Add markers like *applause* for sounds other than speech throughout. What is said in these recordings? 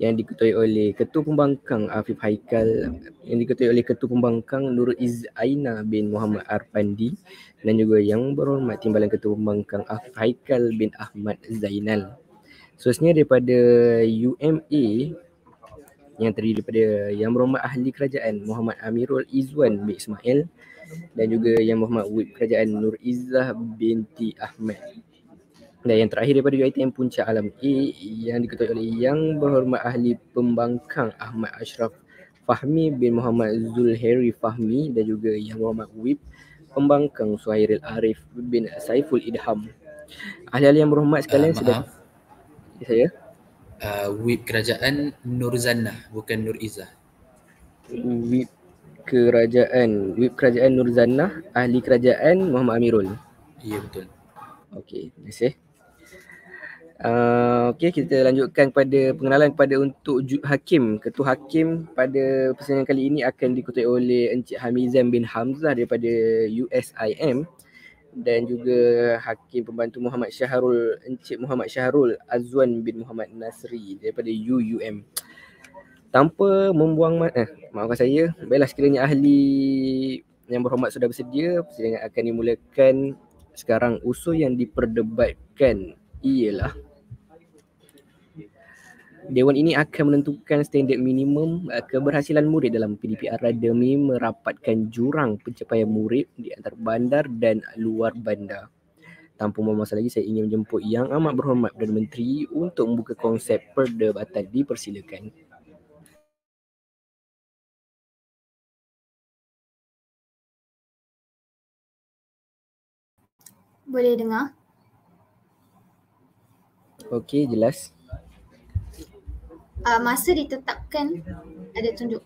yang diketuai oleh Ketua Pembangkang Afif Haikal yang diketuai oleh Ketua Pembangkang Nur Iz Aina bin Muhammad Arpandi dan juga yang berhormat Timbalan Ketua Pembangkang Afif Haikal bin Ahmad Zainal. Seterusnya daripada UMA yang terdiri daripada Yang Berhormat Ahli Kerajaan Muhammad Amirul Izwan bin Ismail dan juga Yang Berhormat Wib Kerajaan Nur Izzah binti Ahmad dan yang terakhir daripada UiTM Puncak Alam A yang diketuai oleh Yang Berhormat Ahli Pembangkang Ahmad Ashraf Fahmi bin Muhammad Zulheri Fahmi dan juga Yang Berhormat WIP Pembangkang Suhairil Arif bin Saiful Idham. Ahli-ahli yang berhormat sekalian uh, sudah ya, saya. Uh, eh, WIP Kerajaan Nur Zannah bukan Nur Izzah. WIP Kerajaan WIP Kerajaan Nur Zannah Ahli Kerajaan Muhammad Amirul. Ya betul. Okay, terima kasih. Ah, okay, kita lanjutkan pada pengenalan kepada untuk Hakim. Ketua Hakim pada persidangan kali ini akan dikutip oleh Encik Hamizan bin Hamzah daripada USIM dan juga Hakim Pembantu Muhammad Syahrul Encik Muhammad Syahrul Azwan bin Muhammad Nasri daripada UUM. Tanpa membuang ma- eh, maafkan saya, baiklah sekiranya ahli yang berhormat sudah bersedia, persidangan akan dimulakan sekarang usul yang diperdebatkan ialah dewan ini akan menentukan standar minimum eh, keberhasilan murid dalam PDPR demi merapatkan jurang pencapaian murid di antar bandar dan luar bandar. Tanpa memasak lagi, saya ingin menjemput yang amat berhormat Perdana Menteri untuk membuka konsep perdebatan dipersilakan. Boleh dengar? Okey, jelas uh, masa ditetapkan ada tunjuk?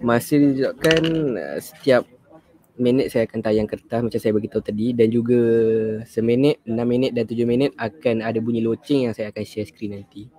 Masa ditetapkan uh, setiap minit saya akan tayang kertas macam saya beritahu tadi dan juga seminit, enam minit dan tujuh minit akan ada bunyi loceng yang saya akan share screen nanti.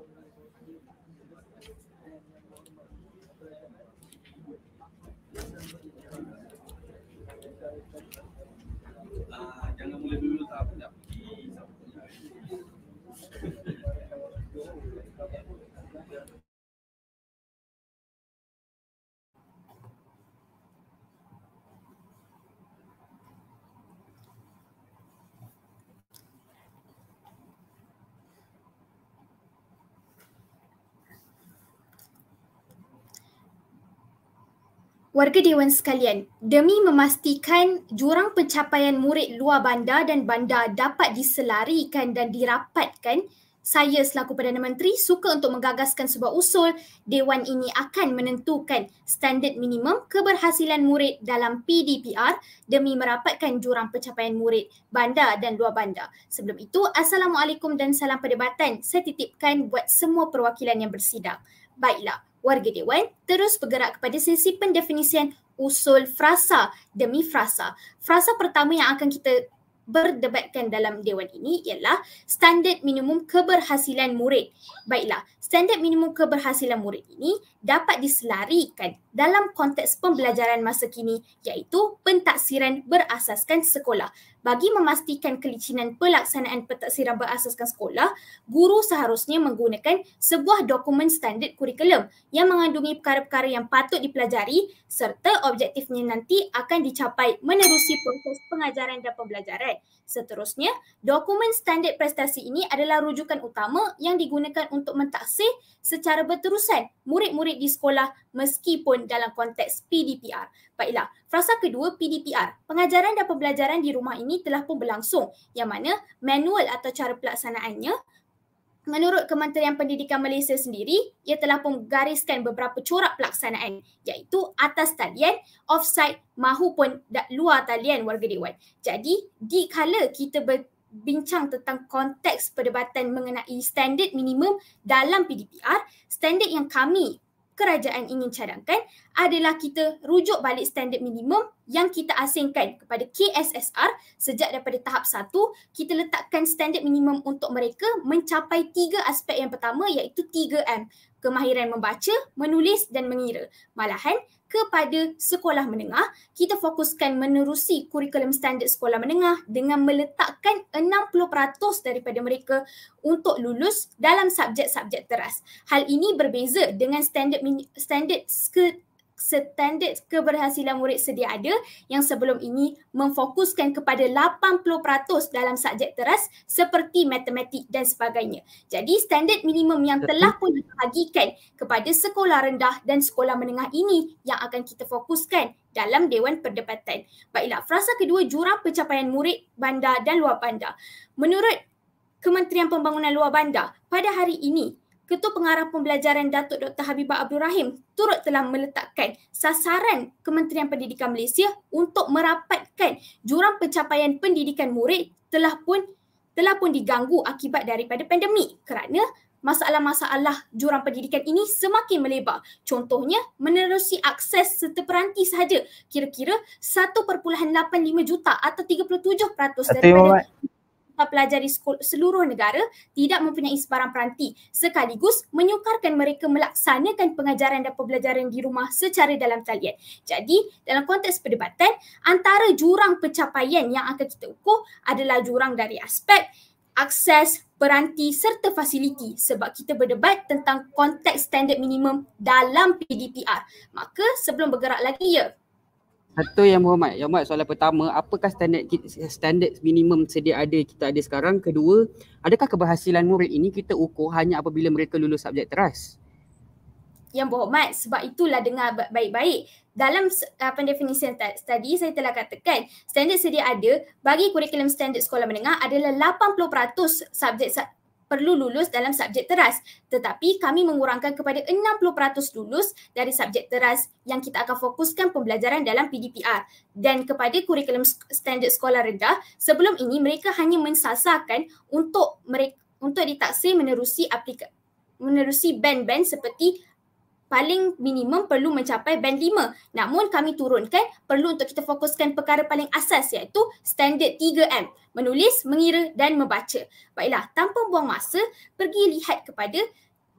warga dewan sekalian, demi memastikan jurang pencapaian murid luar bandar dan bandar dapat diselarikan dan dirapatkan, saya selaku Perdana Menteri suka untuk menggagaskan sebuah usul dewan ini akan menentukan standard minimum keberhasilan murid dalam PDPR demi merapatkan jurang pencapaian murid bandar dan luar bandar. Sebelum itu, Assalamualaikum dan salam perdebatan. Saya titipkan buat semua perwakilan yang bersidang. Baiklah, warga dewan terus bergerak kepada sesi pendefinisian usul frasa demi frasa. Frasa pertama yang akan kita berdebatkan dalam dewan ini ialah standard minimum keberhasilan murid. Baiklah, standard minimum keberhasilan murid ini dapat diselarikan dalam konteks pembelajaran masa kini iaitu pentaksiran berasaskan sekolah. Bagi memastikan kelicinan pelaksanaan pentaksiran berasaskan sekolah, guru seharusnya menggunakan sebuah dokumen standard kurikulum yang mengandungi perkara-perkara yang patut dipelajari serta objektifnya nanti akan dicapai menerusi proses pengajaran dan pembelajaran. Seterusnya, dokumen standar prestasi ini adalah rujukan utama yang digunakan untuk mentaksir secara berterusan murid-murid di sekolah meskipun dalam konteks PDPR. Baiklah, frasa kedua PDPR. Pengajaran dan pembelajaran di rumah ini telah pun berlangsung yang mana manual atau cara pelaksanaannya menurut Kementerian Pendidikan Malaysia sendiri, ia telah pun gariskan beberapa corak pelaksanaan iaitu atas talian, offside mahupun luar talian warga dewan. Jadi, di dikala kita berbincang tentang konteks perdebatan mengenai standard minimum dalam PDPR, standard yang kami kerajaan ingin cadangkan adalah kita rujuk balik standard minimum yang kita asingkan kepada KSSR sejak daripada tahap satu kita letakkan standard minimum untuk mereka mencapai tiga aspek yang pertama iaitu 3M kemahiran membaca, menulis dan mengira. Malahan kepada sekolah menengah, kita fokuskan menerusi kurikulum standard sekolah menengah dengan meletakkan 60% daripada mereka untuk lulus dalam subjek-subjek teras. Hal ini berbeza dengan standard standard standard keberhasilan murid sedia ada yang sebelum ini memfokuskan kepada 80% dalam subjek teras seperti matematik dan sebagainya. Jadi standard minimum yang telah pun dibagikan kepada sekolah rendah dan sekolah menengah ini yang akan kita fokuskan dalam Dewan Perdebatan. Baiklah, frasa kedua jurang pencapaian murid bandar dan luar bandar. Menurut Kementerian Pembangunan Luar Bandar, pada hari ini Ketua Pengarah Pembelajaran Datuk Dr. Habibah Abdul Rahim turut telah meletakkan sasaran Kementerian Pendidikan Malaysia untuk merapatkan jurang pencapaian pendidikan murid telah pun telah pun diganggu akibat daripada pandemik kerana masalah-masalah jurang pendidikan ini semakin melebar. Contohnya, menerusi akses serta peranti sahaja kira-kira 1.85 juta atau 37% daripada pelajar di seluruh negara tidak mempunyai sebarang peranti sekaligus menyukarkan mereka melaksanakan pengajaran dan pembelajaran di rumah secara dalam talian. Jadi dalam konteks perdebatan antara jurang pencapaian yang akan kita ukur adalah jurang dari aspek akses, peranti serta fasiliti sebab kita berdebat tentang konteks standard minimum dalam PDPR. Maka sebelum bergerak lagi ya, satu yang berhormat. Yang berhormat soalan pertama, apakah standard standard minimum sedia ada kita ada sekarang? Kedua, adakah keberhasilan murid ini kita ukur hanya apabila mereka lulus subjek teras? Yang berhormat sebab itulah dengar baik-baik. Dalam uh, pendefinisian tadi saya telah katakan standard sedia ada bagi kurikulum standard sekolah menengah adalah 80% subjek perlu lulus dalam subjek teras tetapi kami mengurangkan kepada 60% lulus dari subjek teras yang kita akan fokuskan pembelajaran dalam PDPR dan kepada kurikulum standard sekolah rendah sebelum ini mereka hanya mensasarkan untuk mereka untuk ditaksir menerusi aplikasi menerusi band-band seperti paling minimum perlu mencapai band 5. Namun kami turunkan perlu untuk kita fokuskan perkara paling asas iaitu standard 3M. Menulis, mengira dan membaca. Baiklah, tanpa buang masa, pergi lihat kepada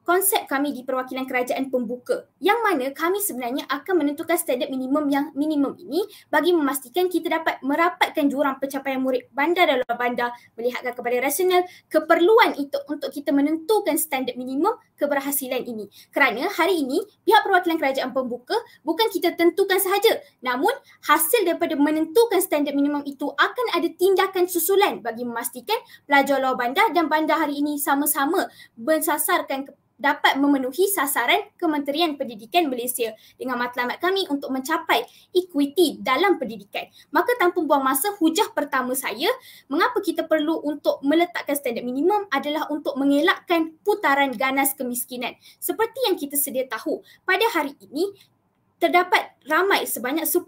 konsep kami di perwakilan kerajaan pembuka yang mana kami sebenarnya akan menentukan standard minimum yang minimum ini bagi memastikan kita dapat merapatkan jurang pencapaian murid bandar dan luar bandar melihatkan kepada rasional keperluan itu untuk kita menentukan standard minimum keberhasilan ini. Kerana hari ini pihak perwakilan kerajaan pembuka bukan kita tentukan sahaja namun hasil daripada menentukan standard minimum itu akan ada tindakan susulan bagi memastikan pelajar luar bandar dan bandar hari ini sama-sama bersasarkan dapat memenuhi sasaran Kementerian Pendidikan Malaysia dengan matlamat kami untuk mencapai equity dalam pendidikan. Maka tanpa buang masa, hujah pertama saya mengapa kita perlu untuk meletakkan standard minimum adalah untuk mengelakkan putaran ganas kemiskinan. Seperti yang kita sedia tahu, pada hari ini terdapat ramai sebanyak 10,000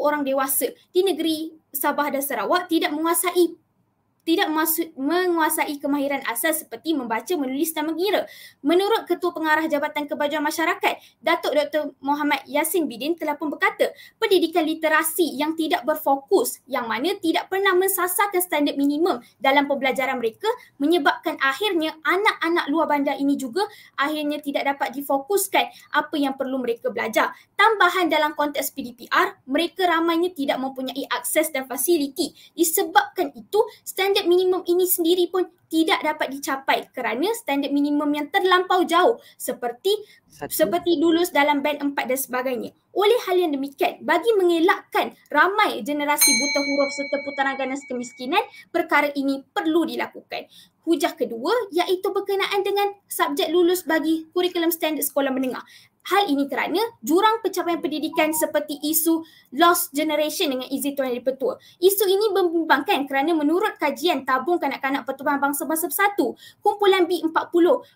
orang dewasa di negeri Sabah dan Sarawak tidak menguasai tidak masuk, menguasai kemahiran asas seperti membaca, menulis dan mengira. Menurut Ketua Pengarah Jabatan Kebajuan Masyarakat, Datuk Dr. Muhammad Yasin Bidin telah pun berkata, pendidikan literasi yang tidak berfokus, yang mana tidak pernah mensasarkan standard minimum dalam pembelajaran mereka, menyebabkan akhirnya anak-anak luar bandar ini juga akhirnya tidak dapat difokuskan apa yang perlu mereka belajar. Tambahan dalam konteks PDPR, mereka ramainya tidak mempunyai akses dan fasiliti. Disebabkan itu, standard standard minimum ini sendiri pun tidak dapat dicapai kerana standard minimum yang terlampau jauh seperti Satu. seperti lulus dalam band empat dan sebagainya. Oleh hal yang demikian, bagi mengelakkan ramai generasi buta huruf serta putaran ganas kemiskinan, perkara ini perlu dilakukan. Hujah kedua iaitu berkenaan dengan subjek lulus bagi kurikulum standard sekolah menengah. Hal ini kerana jurang pencapaian pendidikan seperti isu lost generation dengan izin tuan yang petua. Isu ini membimbangkan kerana menurut kajian tabung kanak-kanak pertubuhan bangsa-bangsa bersatu, kumpulan B40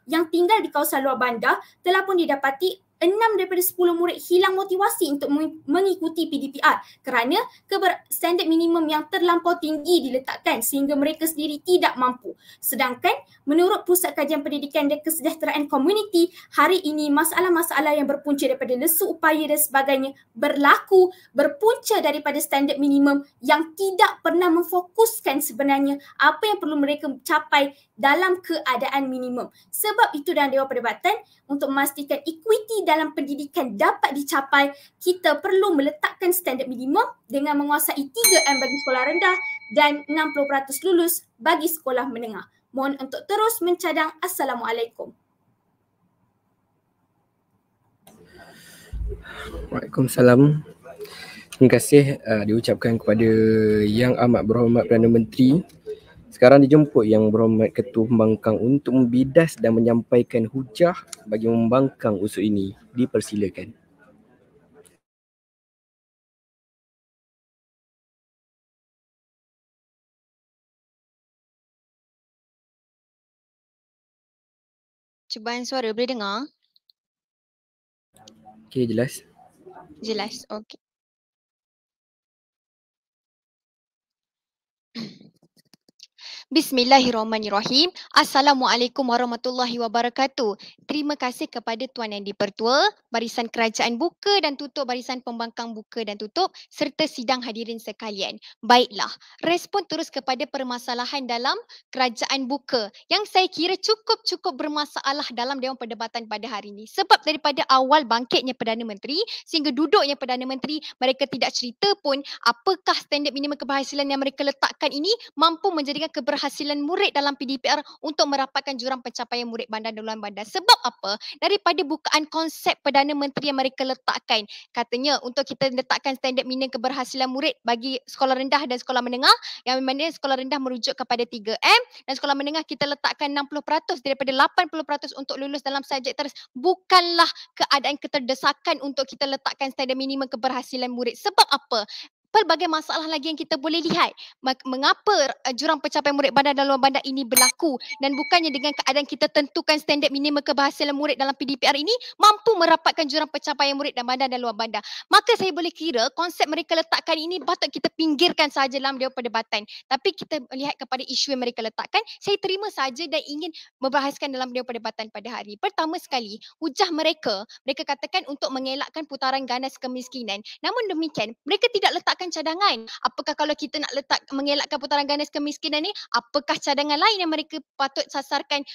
yang tinggal di kawasan luar bandar telah pun didapati 6 daripada 10 murid hilang motivasi untuk mengikuti PDPR kerana keber- standard minimum yang terlampau tinggi diletakkan sehingga mereka sendiri tidak mampu. Sedangkan menurut Pusat Kajian Pendidikan dan Kesejahteraan Komuniti, hari ini masalah-masalah yang berpunca daripada lesu upaya dan sebagainya berlaku berpunca daripada standard minimum yang tidak pernah memfokuskan sebenarnya apa yang perlu mereka capai dalam keadaan minimum. Sebab itu dalam Dewan Perdebatan untuk memastikan equity dalam pendidikan dapat dicapai, kita perlu meletakkan standard minimum dengan menguasai 3M bagi sekolah rendah dan 60% lulus bagi sekolah menengah. Mohon untuk terus mencadang. Assalamualaikum. Waalaikumsalam. Terima kasih uh, diucapkan kepada Yang Amat Berhormat Perdana Menteri sekarang dijemput yang berhormat Ketua Pembangkang untuk membidas dan menyampaikan hujah bagi membangkang usul ini. Dipersilakan. Cubaan suara boleh dengar? Okey jelas. Jelas. Okey. *clears throat* Bismillahirrahmanirrahim. Assalamualaikum warahmatullahi wabarakatuh. Terima kasih kepada Tuan Yang Dipertua, Barisan Kerajaan Buka dan Tutup Barisan Pembangkang Buka dan Tutup serta sidang hadirin sekalian. Baiklah, respon terus kepada permasalahan dalam Kerajaan Buka yang saya kira cukup-cukup bermasalah dalam Dewan Perdebatan pada hari ini. Sebab daripada awal bangkitnya Perdana Menteri sehingga duduknya Perdana Menteri, mereka tidak cerita pun apakah standard minimum keberhasilan yang mereka letakkan ini mampu menjadikan keberhasilan keberhasilan murid dalam PDPR untuk merapatkan jurang pencapaian murid bandar dan luar bandar. Sebab apa? Daripada bukaan konsep Perdana Menteri yang mereka letakkan. Katanya untuk kita letakkan standard minimum keberhasilan murid bagi sekolah rendah dan sekolah menengah yang mana sekolah rendah merujuk kepada 3M dan sekolah menengah kita letakkan 60% daripada 80% untuk lulus dalam subjek terus. Bukanlah keadaan keterdesakan untuk kita letakkan standard minimum keberhasilan murid. Sebab apa? pelbagai masalah lagi yang kita boleh lihat mengapa eh, jurang pencapaian murid bandar dan luar bandar ini berlaku dan bukannya dengan keadaan kita tentukan standard minimum keberhasilan murid dalam PDPR ini mampu merapatkan jurang pencapaian murid dan bandar dan luar bandar maka saya boleh kira konsep mereka letakkan ini patut kita pinggirkan sahaja dalam daripada perdebatan tapi kita melihat kepada isu yang mereka letakkan saya terima sahaja dan ingin membahaskan dalam daripada perdebatan pada hari pertama sekali hujah mereka mereka katakan untuk mengelakkan putaran ganas kemiskinan namun demikian mereka tidak letak meletakkan cadangan? Apakah kalau kita nak letak mengelakkan putaran ganas kemiskinan ni, apakah cadangan lain yang mereka patut sasarkan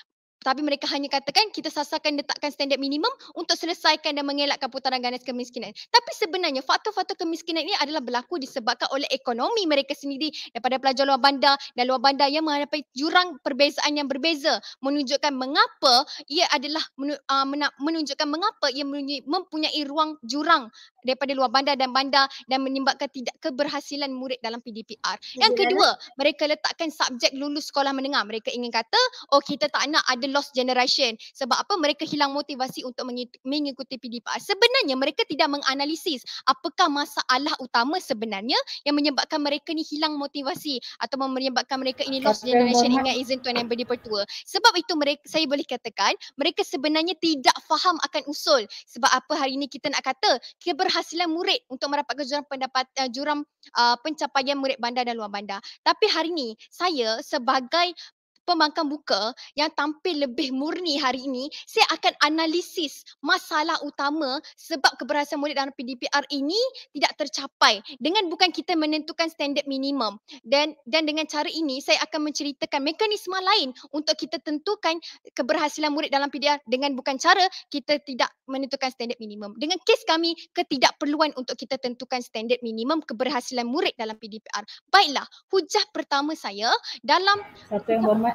tapi mereka hanya katakan kita sasarkan letakkan standard minimum untuk selesaikan dan mengelakkan putaran ganas kemiskinan. Tapi sebenarnya faktor-faktor kemiskinan ini adalah berlaku disebabkan oleh ekonomi mereka sendiri daripada pelajar luar bandar dan luar bandar yang menghadapi jurang perbezaan yang berbeza menunjukkan mengapa ia adalah ah, menunjukkan mengapa ia mempunyai ruang jurang daripada luar bandar dan bandar dan menyebabkan tidak keberhasilan murid dalam PDPR. Yang kedua, mereka letakkan subjek lulus sekolah menengah. Mereka ingin kata, oh kita tak nak ada lost generation. Sebab apa mereka hilang motivasi untuk mengikuti PDPR. Sebenarnya mereka tidak menganalisis apakah masalah utama sebenarnya yang menyebabkan mereka ni hilang motivasi atau menyebabkan mereka ini lost generation dengan izin tuan yang berdipertua. Sebab itu mereka, saya boleh katakan mereka sebenarnya tidak faham akan usul. Sebab apa hari ini kita nak kata keberhasilan murid untuk merapatkan jurang pendapat uh, eh, jurang uh, eh, pencapaian murid bandar dan luar bandar. Tapi hari ini saya sebagai pembangkang buka yang tampil lebih murni hari ini, saya akan analisis masalah utama sebab keberhasilan murid dalam PDPR ini tidak tercapai dengan bukan kita menentukan standard minimum. Dan dan dengan cara ini, saya akan menceritakan mekanisme lain untuk kita tentukan keberhasilan murid dalam PDPR dengan bukan cara kita tidak menentukan standard minimum. Dengan kes kami, ketidakperluan untuk kita tentukan standard minimum keberhasilan murid dalam PDPR. Baiklah, hujah pertama saya dalam satu yang hormat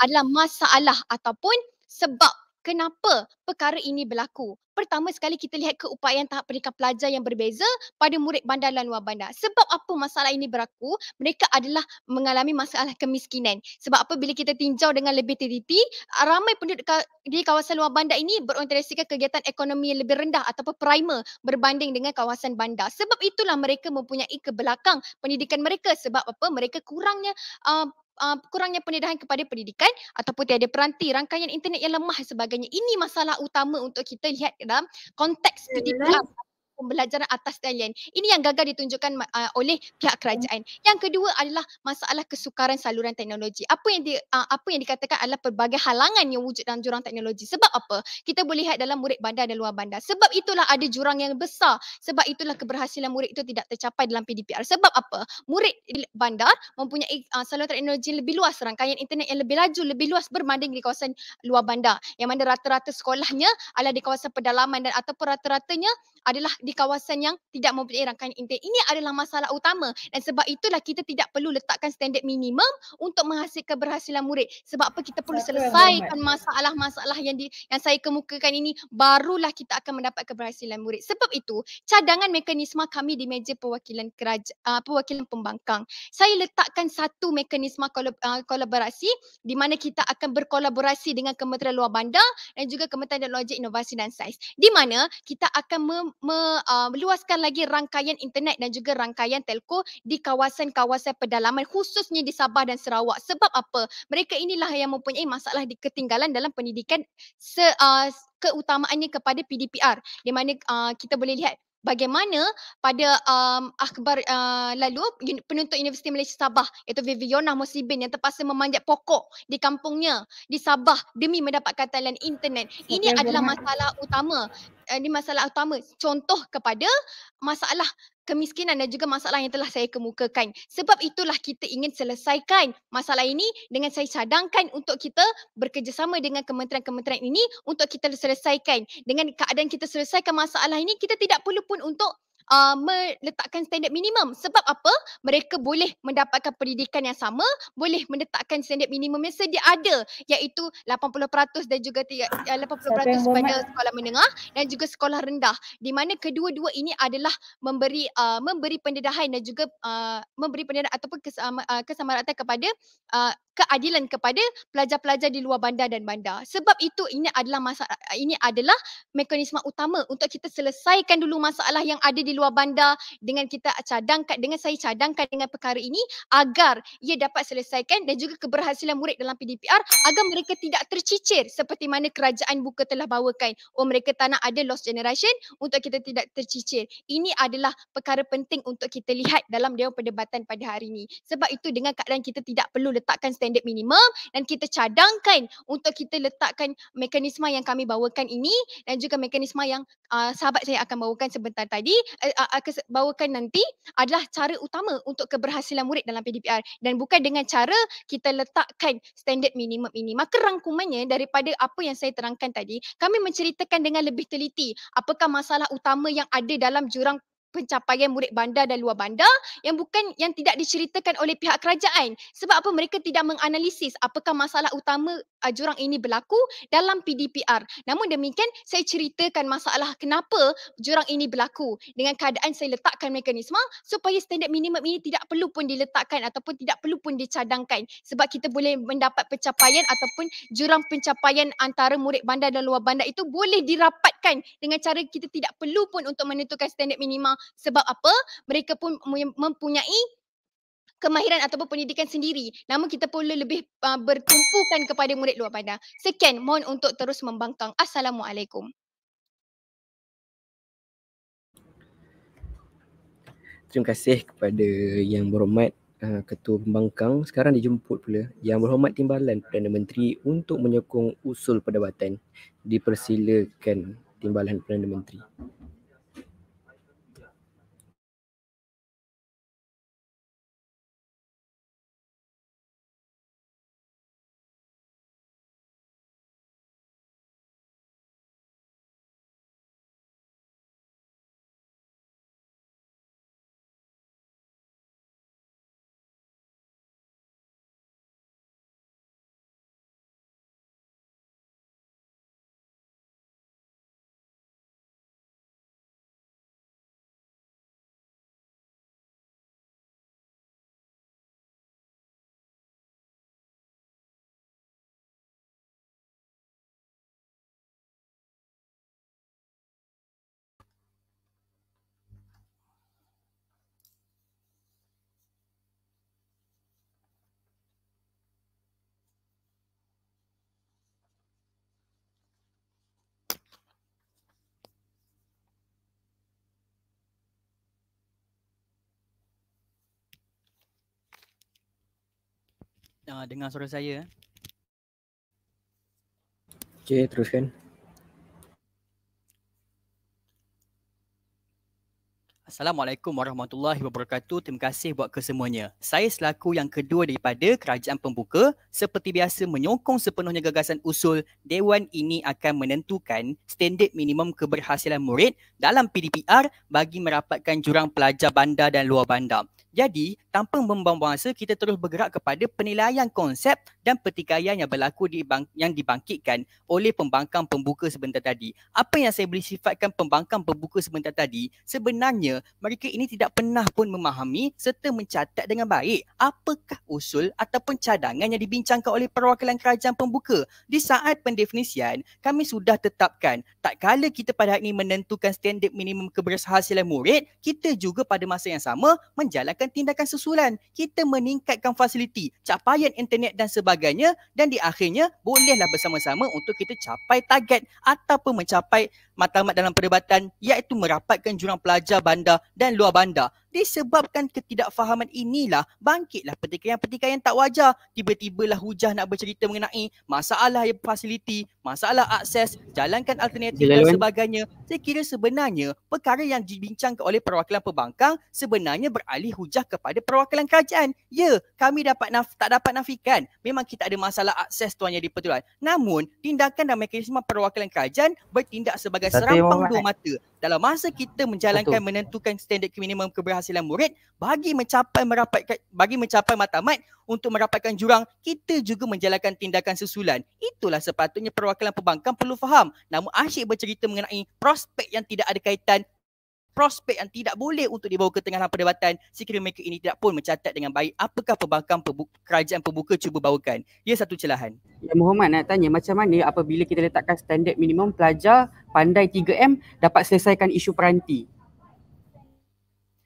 adalah masalah ataupun sebab kenapa perkara ini berlaku. Pertama sekali kita lihat keupayaan tahap pendidikan pelajar yang berbeza pada murid bandar dan luar bandar. Sebab apa masalah ini berlaku? Mereka adalah mengalami masalah kemiskinan. Sebab apa bila kita tinjau dengan lebih teliti, ramai penduduk di kawasan luar bandar ini berorientasikan kegiatan ekonomi yang lebih rendah ataupun primer berbanding dengan kawasan bandar. Sebab itulah mereka mempunyai kebelakang pendidikan mereka sebab apa? Mereka kurangnya uh, uh, kurangnya pendedahan kepada pendidikan ataupun tiada peranti rangkaian internet yang lemah sebagainya ini masalah utama untuk kita lihat dalam konteks PTPR pembelajaran atas talian. Ini yang gagal ditunjukkan uh, oleh pihak kerajaan. Yang kedua adalah masalah kesukaran saluran teknologi. Apa yang di, uh, apa yang dikatakan adalah pelbagai halangan yang wujud dalam jurang teknologi. Sebab apa? Kita boleh lihat dalam murid bandar dan luar bandar. Sebab itulah ada jurang yang besar. Sebab itulah keberhasilan murid itu tidak tercapai dalam PDPR. Sebab apa? Murid bandar mempunyai uh, saluran teknologi yang lebih luas, rangkaian internet yang lebih laju, lebih luas berbanding di kawasan luar bandar. Yang mana rata-rata sekolahnya adalah di kawasan pedalaman dan ataupun rata-ratanya adalah di kawasan yang tidak mempunyai rangkaian internet. Ini adalah masalah utama dan sebab itulah kita tidak perlu letakkan standard minimum untuk menghasilkan keberhasilan murid. Sebab apa kita perlu selesaikan masalah-masalah yang di, yang saya kemukakan ini barulah kita akan mendapat keberhasilan murid. Sebab itu, cadangan mekanisme kami di meja perwakilan keraja, uh, perwakilan pembangkang. Saya letakkan satu mekanisme ah, kolaborasi di mana kita akan berkolaborasi dengan Kementerian Luar Bandar dan juga Kementerian Teknologi Inovasi dan Sains. Di mana kita akan me, me, Uh, meluaskan lagi rangkaian internet dan juga rangkaian telco di kawasan-kawasan pedalaman khususnya di Sabah dan Sarawak. Sebab apa? Mereka inilah yang mempunyai masalah di ketinggalan dalam pendidikan se uh, keutamaannya kepada PDPR di mana uh, kita boleh lihat bagaimana pada um, akhbar uh, lalu penuntut Universiti Malaysia Sabah iaitu Viviona Musibin yang terpaksa memanjat pokok di kampungnya di Sabah demi mendapatkan talian internet. Ini adalah masalah utama. Uh, ini masalah utama. Contoh kepada masalah kemiskinan dan juga masalah yang telah saya kemukakan. Sebab itulah kita ingin selesaikan masalah ini dengan saya cadangkan untuk kita bekerjasama dengan kementerian-kementerian ini untuk kita selesaikan. Dengan keadaan kita selesaikan masalah ini, kita tidak perlu pun untuk uh, meletakkan standard minimum. Sebab apa? Mereka boleh mendapatkan pendidikan yang sama, boleh meletakkan standard minimum yang sedia ada iaitu 80% dan juga 80% eh, ah, pada sekolah menengah dan juga sekolah rendah. Di mana kedua-dua ini adalah memberi uh, memberi pendedahan dan juga uh, memberi pendedahan ataupun kesama, uh, kesamarataan kepada uh, keadilan kepada pelajar-pelajar di luar bandar dan bandar. Sebab itu ini adalah masa, ini adalah mekanisme utama untuk kita selesaikan dulu masalah yang ada di luar bandar dengan kita cadangkan dengan saya cadangkan dengan perkara ini agar ia dapat selesaikan dan juga keberhasilan murid dalam PDPR agar mereka tidak tercicir seperti mana kerajaan buka telah bawakan oh mereka tak nak ada lost generation untuk kita tidak tercicir ini adalah perkara penting untuk kita lihat dalam dia perdebatan pada hari ini sebab itu dengan keadaan kita tidak perlu letakkan standard minimum dan kita cadangkan untuk kita letakkan mekanisme yang kami bawakan ini dan juga mekanisme yang uh, sahabat saya akan bawakan sebentar tadi uh, eh, akan bawakan nanti adalah cara utama untuk keberhasilan murid dalam PDPR dan bukan dengan cara kita letakkan standard minimum ini. Maka rangkumannya daripada apa yang saya terangkan tadi, kami menceritakan dengan lebih teliti apakah masalah utama yang ada dalam jurang pencapaian murid bandar dan luar bandar yang bukan yang tidak diceritakan oleh pihak kerajaan sebab apa mereka tidak menganalisis apakah masalah utama uh, jurang ini berlaku dalam PDPR. Namun demikian saya ceritakan masalah kenapa jurang ini berlaku dengan keadaan saya letakkan mekanisme supaya standard minimum ini tidak perlu pun diletakkan ataupun tidak perlu pun dicadangkan sebab kita boleh mendapat pencapaian ataupun jurang pencapaian antara murid bandar dan luar bandar itu boleh dirapatkan dengan cara kita tidak perlu pun untuk menentukan standard minima sebab apa mereka pun mempunyai kemahiran ataupun pendidikan sendiri. Namun kita perlu lebih uh, bertumpukan kepada murid luar bandar. Sekian, mohon untuk terus membangkang. Assalamualaikum. Terima kasih kepada Yang Berhormat uh, Ketua Pembangkang. Sekarang dijemput pula Yang Berhormat Timbalan Perdana Menteri untuk menyokong usul perdebatan. Dipersilakan Timbalan Perdana Menteri. uh, dengar suara saya. Eh? Okey, teruskan. Assalamualaikum warahmatullahi wabarakatuh. Terima kasih buat kesemuanya. Saya selaku yang kedua daripada Kerajaan Pembuka, seperti biasa menyokong sepenuhnya gagasan usul Dewan ini akan menentukan standard minimum keberhasilan murid dalam PDPR bagi merapatkan jurang pelajar bandar dan luar bandar. Jadi, tanpa membuang masa, kita terus bergerak kepada penilaian konsep dan pertikaian yang berlaku di bang- yang dibangkitkan oleh pembangkang pembuka sebentar tadi. Apa yang saya boleh sifatkan pembangkang pembuka sebentar tadi, sebenarnya mereka ini tidak pernah pun memahami serta mencatat dengan baik apakah usul ataupun cadangan yang dibincangkan oleh perwakilan kerajaan pembuka. Di saat pendefinisian, kami sudah tetapkan tak kala kita pada hari ini menentukan standard minimum keberhasilan murid, kita juga pada masa yang sama menjalankan melakukan tindakan susulan. Kita meningkatkan fasiliti, capaian internet dan sebagainya dan di akhirnya bolehlah bersama-sama untuk kita capai target ataupun mencapai matlamat dalam perdebatan iaitu merapatkan jurang pelajar bandar dan luar bandar disebabkan ketidakfahaman inilah bangkitlah pertikaian-pertikaian tak wajar tiba tiba lah hujah nak bercerita mengenai masalah yang fasiliti masalah akses jalankan alternatif dan sebagainya saya kira sebenarnya perkara yang dibincangkan oleh perwakilan pembangkang sebenarnya beralih hujah kepada perwakilan kerajaan ya kami dapat naf- tak dapat nafikan memang kita ada masalah akses tuan yang dipertuan namun tindakan dan mekanisme perwakilan kerajaan bertindak sebagai serampang dua mata dalam masa kita menjalankan Betul. menentukan standard minimum keberhasilan murid bagi mencapai merapatkan bagi mencapai matlamat untuk merapatkan jurang kita juga menjalankan tindakan susulan itulah sepatutnya perwakilan pembangkang perlu faham namun asyik bercerita mengenai prospek yang tidak ada kaitan prospek yang tidak boleh untuk dibawa ke tengah perdebatan secret maker ini tidak pun mencatat dengan baik apakah pembangkang pebu- kerajaan pembuka cuba bawakan. Ia satu celahan. Ya, Muhammad nak tanya macam mana apabila kita letakkan standard minimum pelajar pandai 3M dapat selesaikan isu peranti?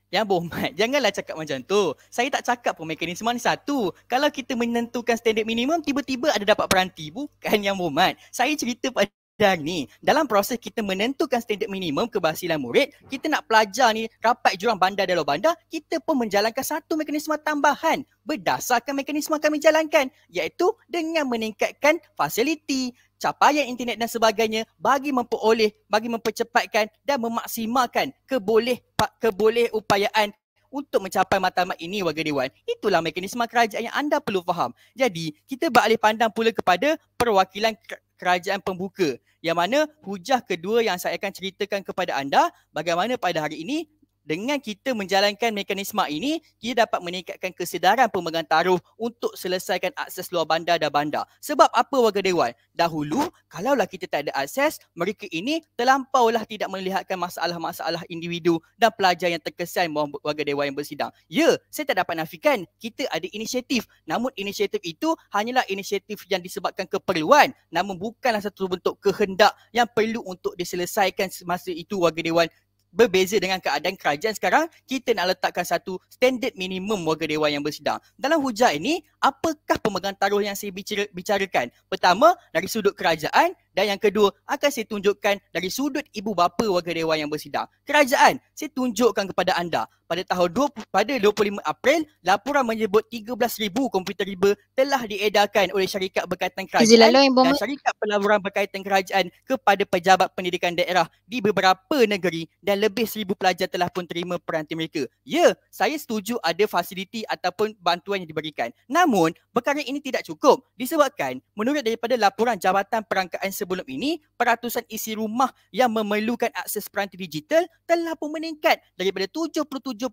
Ya Muhammad, janganlah cakap macam tu. Saya tak cakap pun mekanisme ni satu. Kalau kita menentukan standard minimum, tiba-tiba ada dapat peranti. Bukan yang Muhammad. Saya cerita pada dan ni dalam proses kita menentukan standard minimum keberhasilan murid kita nak pelajar ni rapat jurang bandar dan luar bandar kita pun menjalankan satu mekanisme tambahan berdasarkan mekanisme kami jalankan iaitu dengan meningkatkan fasiliti capaian internet dan sebagainya bagi memperoleh bagi mempercepatkan dan memaksimalkan keboleh keboleh upayaan untuk mencapai matlamat ini warga dewan itulah mekanisme kerajaan yang anda perlu faham jadi kita beralih pandang pula kepada perwakilan kerajaan pembuka. Yang mana hujah kedua yang saya akan ceritakan kepada anda bagaimana pada hari ini dengan kita menjalankan mekanisme ini, kita dapat meningkatkan kesedaran pemegang taruh untuk selesaikan akses luar bandar dan bandar. Sebab apa warga dewan? Dahulu, kalaulah kita tak ada akses, mereka ini terlampau lah tidak melihatkan masalah-masalah individu dan pelajar yang terkesan bahawa warga dewan yang bersidang. Ya, saya tak dapat nafikan kita ada inisiatif. Namun inisiatif itu hanyalah inisiatif yang disebabkan keperluan namun bukanlah satu bentuk kehendak yang perlu untuk diselesaikan semasa itu warga dewan berbeza dengan keadaan kerajaan sekarang kita nak letakkan satu standard minimum warga dewan yang bersidang. Dalam hujah ini apakah pemegang taruh yang saya bicarakan? Pertama dari sudut kerajaan dan yang kedua, akan saya tunjukkan dari sudut ibu bapa warga dewan yang bersidang. Kerajaan, saya tunjukkan kepada anda pada tahun 20, pada 25 April, laporan menyebut 13,000 komputer riba telah diedarkan oleh syarikat berkaitan kerajaan dan syarikat pelaburan berkaitan kerajaan kepada pejabat pendidikan daerah di beberapa negeri dan lebih 1,000 pelajar telah pun terima peranti mereka. Ya, saya setuju ada fasiliti ataupun bantuan yang diberikan. Namun, perkara ini tidak cukup disebabkan menurut daripada laporan Jabatan Perangkaan Sebelum sebelum ini, peratusan isi rumah yang memerlukan akses peranti digital telah pun meningkat daripada 77.6%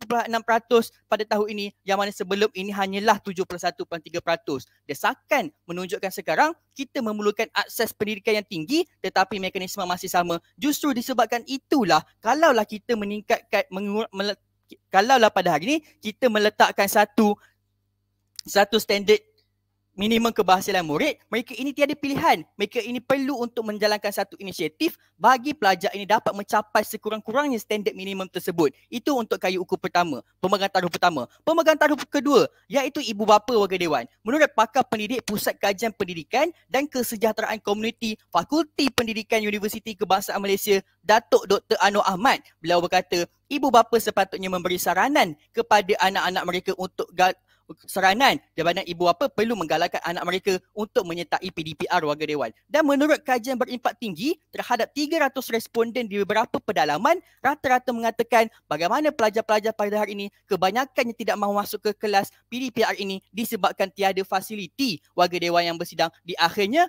pada tahun ini yang mana sebelum ini hanyalah 71.3%. Desakan menunjukkan sekarang kita memerlukan akses pendidikan yang tinggi tetapi mekanisme masih sama. Justru disebabkan itulah kalaulah kita meningkatkan mengur- mele- kalaulah pada hari ini kita meletakkan satu satu standard minimum keberhasilan murid, mereka ini tiada pilihan. Mereka ini perlu untuk menjalankan satu inisiatif bagi pelajar ini dapat mencapai sekurang-kurangnya standard minimum tersebut. Itu untuk kayu ukur pertama, pemegang taruh pertama. Pemegang taruh kedua, iaitu ibu bapa warga dewan. Menurut pakar pendidik Pusat Kajian Pendidikan dan Kesejahteraan Komuniti Fakulti Pendidikan Universiti Kebangsaan Malaysia, Datuk Dr. Anwar Ahmad, beliau berkata, ibu bapa sepatutnya memberi saranan kepada anak-anak mereka untuk saranan daripada ibu bapa perlu menggalakkan anak mereka untuk menyertai PDPR warga dewan. Dan menurut kajian berimpak tinggi terhadap 300 responden di beberapa pedalaman, rata-rata mengatakan bagaimana pelajar-pelajar pada hari ini kebanyakannya tidak mahu masuk ke kelas PDPR ini disebabkan tiada fasiliti warga dewan yang bersidang. Di akhirnya,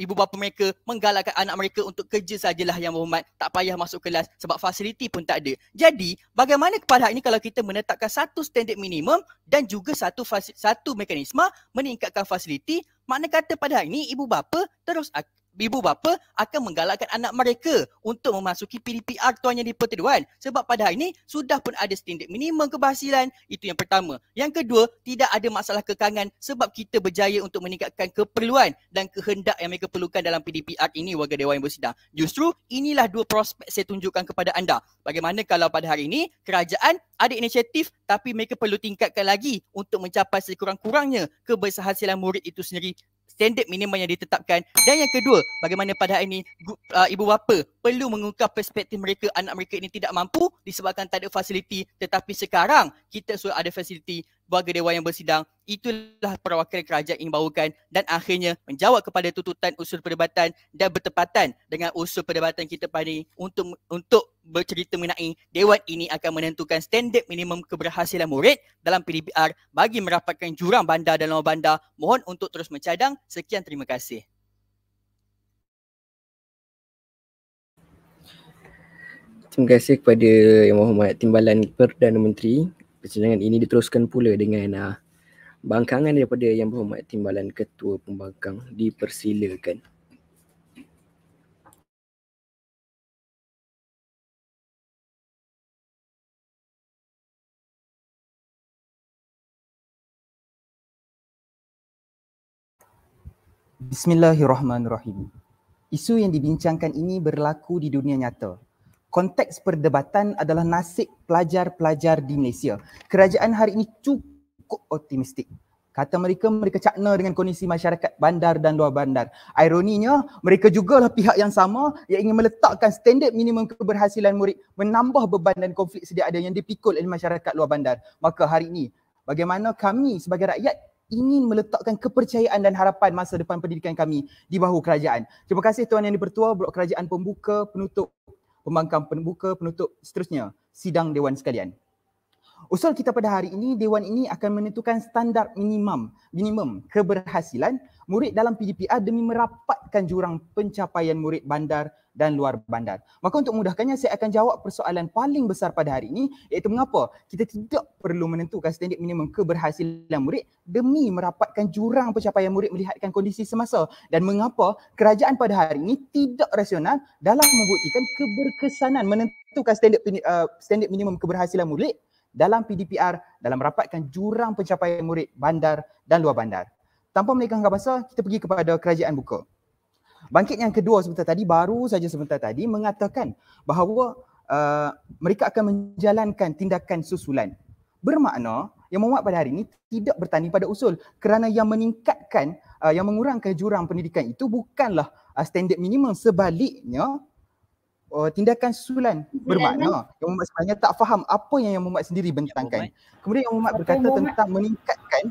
ibu bapa mereka menggalakkan anak mereka untuk kerja sajalah yang berhormat tak payah masuk kelas sebab fasiliti pun tak ada. Jadi bagaimana kepala ini kalau kita menetapkan satu standard minimum dan juga satu fasi- satu mekanisme meningkatkan fasiliti makna kata pada hari ini ibu bapa terus ibu bapa akan menggalakkan anak mereka untuk memasuki PDPR Tuan Yang Dipertuan sebab pada hari ini sudah pun ada standard minimum keberhasilan itu yang pertama yang kedua tidak ada masalah kekangan sebab kita berjaya untuk meningkatkan keperluan dan kehendak yang mereka perlukan dalam PDPR ini warga Dewan yang bersidang justru inilah dua prospek saya tunjukkan kepada anda bagaimana kalau pada hari ini kerajaan ada inisiatif tapi mereka perlu tingkatkan lagi untuk mencapai sekurang-kurangnya kebersahasilan murid itu sendiri standard minimum yang ditetapkan dan yang kedua bagaimana pada hari ini uh, ibu bapa perlu mengungkap perspektif mereka anak mereka ini tidak mampu disebabkan tak ada fasiliti tetapi sekarang kita sudah ada fasiliti warga dewan yang bersidang itulah perwakilan kerajaan yang bawakan dan akhirnya menjawab kepada tuntutan usul perdebatan dan bertepatan dengan usul perdebatan kita pada ini untuk untuk bercerita mengenai dewan ini akan menentukan standard minimum keberhasilan murid dalam PDBR bagi merapatkan jurang bandar dan luar bandar. Mohon untuk terus mencadang. Sekian terima kasih. Terima kasih kepada Yang Mohamad Timbalan Perdana Menteri. Persidangan ini diteruskan pula dengan uh, bangkangan daripada Yang Mohamad Timbalan Ketua Pembangkang dipersilakan. Bismillahirrahmanirrahim. Isu yang dibincangkan ini berlaku di dunia nyata. Konteks perdebatan adalah nasib pelajar-pelajar di Malaysia. Kerajaan hari ini cukup optimistik. Kata mereka, mereka cakna dengan kondisi masyarakat bandar dan luar bandar. Ironinya, mereka jugalah pihak yang sama yang ingin meletakkan standard minimum keberhasilan murid menambah beban dan konflik sedia ada yang dipikul oleh masyarakat luar bandar. Maka hari ini, bagaimana kami sebagai rakyat ingin meletakkan kepercayaan dan harapan masa depan pendidikan kami di bahu kerajaan. Terima kasih Tuan Yang Dipertua, Blok Kerajaan Pembuka, Penutup, Pembangkang Pembuka, Penutup, seterusnya, Sidang Dewan sekalian. Usul kita pada hari ini, Dewan ini akan menentukan standar minimum minimum keberhasilan murid dalam PDPR demi merapatkan jurang pencapaian murid bandar dan luar bandar. Maka untuk mudahkannya saya akan jawab persoalan paling besar pada hari ini iaitu mengapa kita tidak perlu menentukan standard minimum keberhasilan murid demi merapatkan jurang pencapaian murid melihatkan kondisi semasa dan mengapa kerajaan pada hari ini tidak rasional dalam membuktikan keberkesanan menentukan standard uh, standard minimum keberhasilan murid dalam PDPR dalam merapatkan jurang pencapaian murid bandar dan luar bandar tanpa mereka anggap basah, kita pergi kepada kerajaan buka. Bangkit yang kedua sebentar tadi, baru saja sebentar tadi mengatakan bahawa uh, mereka akan menjalankan tindakan susulan. Bermakna yang menguat pada hari ini tidak bertanding pada usul kerana yang meningkatkan, uh, yang mengurangkan jurang pendidikan itu bukanlah uh, standard minimum. Sebaliknya, uh, tindakan susulan bermakna kan? yang Muhammad sebenarnya tak faham apa yang yang Muhammad sendiri bentangkan. Kemudian yang Muhammad berkata tentang meningkatkan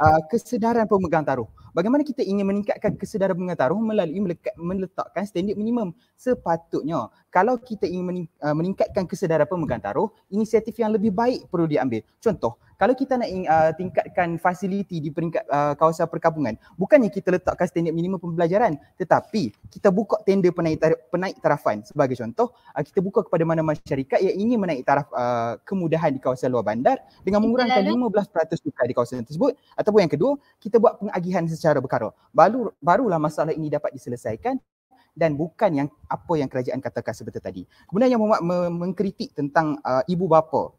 uh, kesedaran pemegang taruh. Bagaimana kita ingin meningkatkan kesedaran pemegang taruh melalui meleka- meletakkan standard minimum? Sepatutnya kalau kita ingin ah, meningkatkan kesedaran pemegang taruh, inisiatif yang lebih baik perlu diambil. Contoh, kalau kita nak uh, tingkatkan fasiliti di peringkat uh, kawasan perkampungan bukannya kita letakkan standard minimum pembelajaran tetapi kita buka tender penaik, tar- penaik tarafan sebagai contoh uh, kita buka kepada mana-mana syarikat yang ingin menaik taraf uh, kemudahan di kawasan luar bandar dengan mengurangkan 15% suka di kawasan tersebut ataupun yang kedua kita buat pengagihan secara berkara baru barulah masalah ini dapat diselesaikan dan bukan yang apa yang kerajaan katakan sebentar tadi. Kemudian yang membuat mengkritik tentang uh, ibu bapa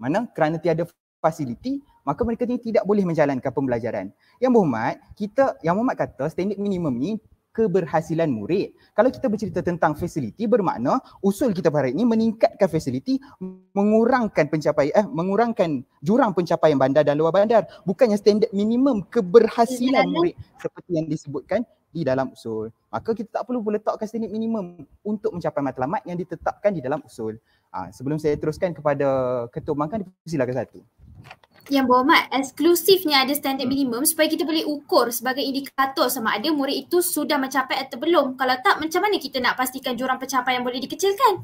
mana kerana tiada fasiliti maka mereka ni tidak boleh menjalankan pembelajaran. Yang Muhammad, kita yang Muhammad kata standard minimum ni keberhasilan murid. Kalau kita bercerita tentang fasiliti bermakna usul kita hari ini meningkatkan fasiliti mengurangkan pencapaian eh mengurangkan jurang pencapaian bandar dan luar bandar bukannya standard minimum keberhasilan murid seperti yang disebutkan di dalam usul. Maka kita tak perlu letakkan standard minimum untuk mencapai matlamat yang ditetapkan di dalam usul. Ha, sebelum saya teruskan kepada ketua bangkang dipersilakan satu. Yang berhormat, eksklusifnya ada standard hmm. minimum supaya kita boleh ukur sebagai indikator sama ada murid itu sudah mencapai atau belum. Kalau tak, macam mana kita nak pastikan jurang pencapaian boleh dikecilkan?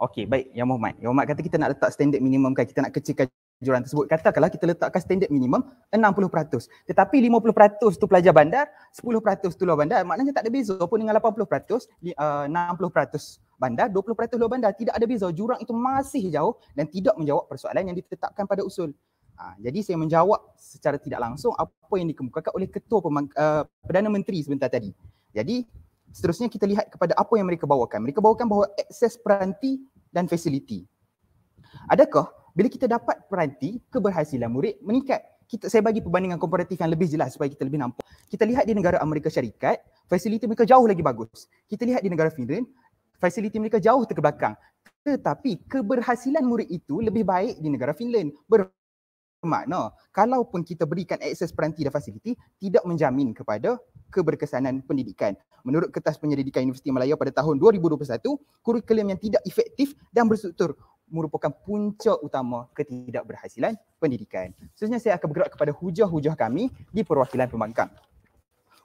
Okey, baik. Yang berhormat. Yang berhormat kata kita nak letak standard minimum kan? Kita nak kecilkan anjuran tersebut. Katakanlah kita letakkan standard minimum 60%. Tetapi 50% tu pelajar bandar, 10% tu luar bandar. Maknanya tak ada beza pun dengan 80%, uh, 60% bandar, 20% luar bandar. Tidak ada beza. Jurang itu masih jauh dan tidak menjawab persoalan yang ditetapkan pada usul. Ha, jadi saya menjawab secara tidak langsung apa yang dikemukakan oleh Ketua Pemang- uh, Perdana Menteri sebentar tadi. Jadi seterusnya kita lihat kepada apa yang mereka bawakan. Mereka bawakan bahawa akses peranti dan fasiliti. Adakah bila kita dapat peranti keberhasilan murid meningkat kita saya bagi perbandingan komparatif yang lebih jelas supaya kita lebih nampak kita lihat di negara Amerika Syarikat fasiliti mereka jauh lagi bagus kita lihat di negara Finland fasiliti mereka jauh terkebelakang tetapi keberhasilan murid itu lebih baik di negara Finland Ber- Bermakna, kalaupun kita berikan akses peranti dan fasiliti, tidak menjamin kepada keberkesanan pendidikan. Menurut kertas penyelidikan Universiti Malaya pada tahun 2021, kurikulum yang tidak efektif dan berstruktur merupakan puncak utama ketidakberhasilan pendidikan. Seterusnya saya akan bergerak kepada hujah-hujah kami di perwakilan pembangkang.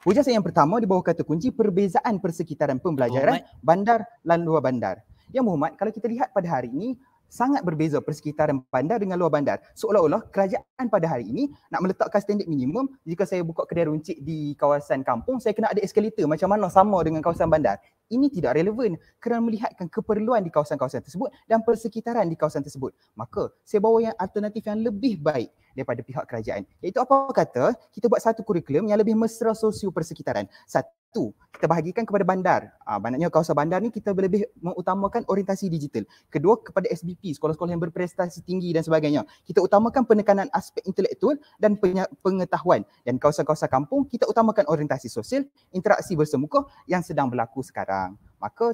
Hujah saya yang pertama di bawah kata kunci perbezaan persekitaran pembelajaran Muhammad. bandar dan luar bandar. Yang Muhammad, kalau kita lihat pada hari ini, sangat berbeza persekitaran bandar dengan luar bandar. Seolah-olah kerajaan pada hari ini nak meletakkan standard minimum jika saya buka kedai runcit di kawasan kampung, saya kena ada eskalator macam mana sama dengan kawasan bandar. Ini tidak relevan kerana melihatkan keperluan di kawasan-kawasan tersebut dan persekitaran di kawasan tersebut. Maka saya bawa yang alternatif yang lebih baik daripada pihak kerajaan. Iaitu apa kata kita buat satu kurikulum yang lebih mesra sosio persekitaran. Satu, kita bahagikan kepada bandar. Ah, banyaknya kawasan bandar ni kita lebih mengutamakan orientasi digital. Kedua, kepada SBP, sekolah-sekolah yang berprestasi tinggi dan sebagainya. Kita utamakan penekanan aspek intelektual dan pengetahuan. Dan kawasan-kawasan kampung, kita utamakan orientasi sosial, interaksi bersemuka yang sedang berlaku sekarang. Maka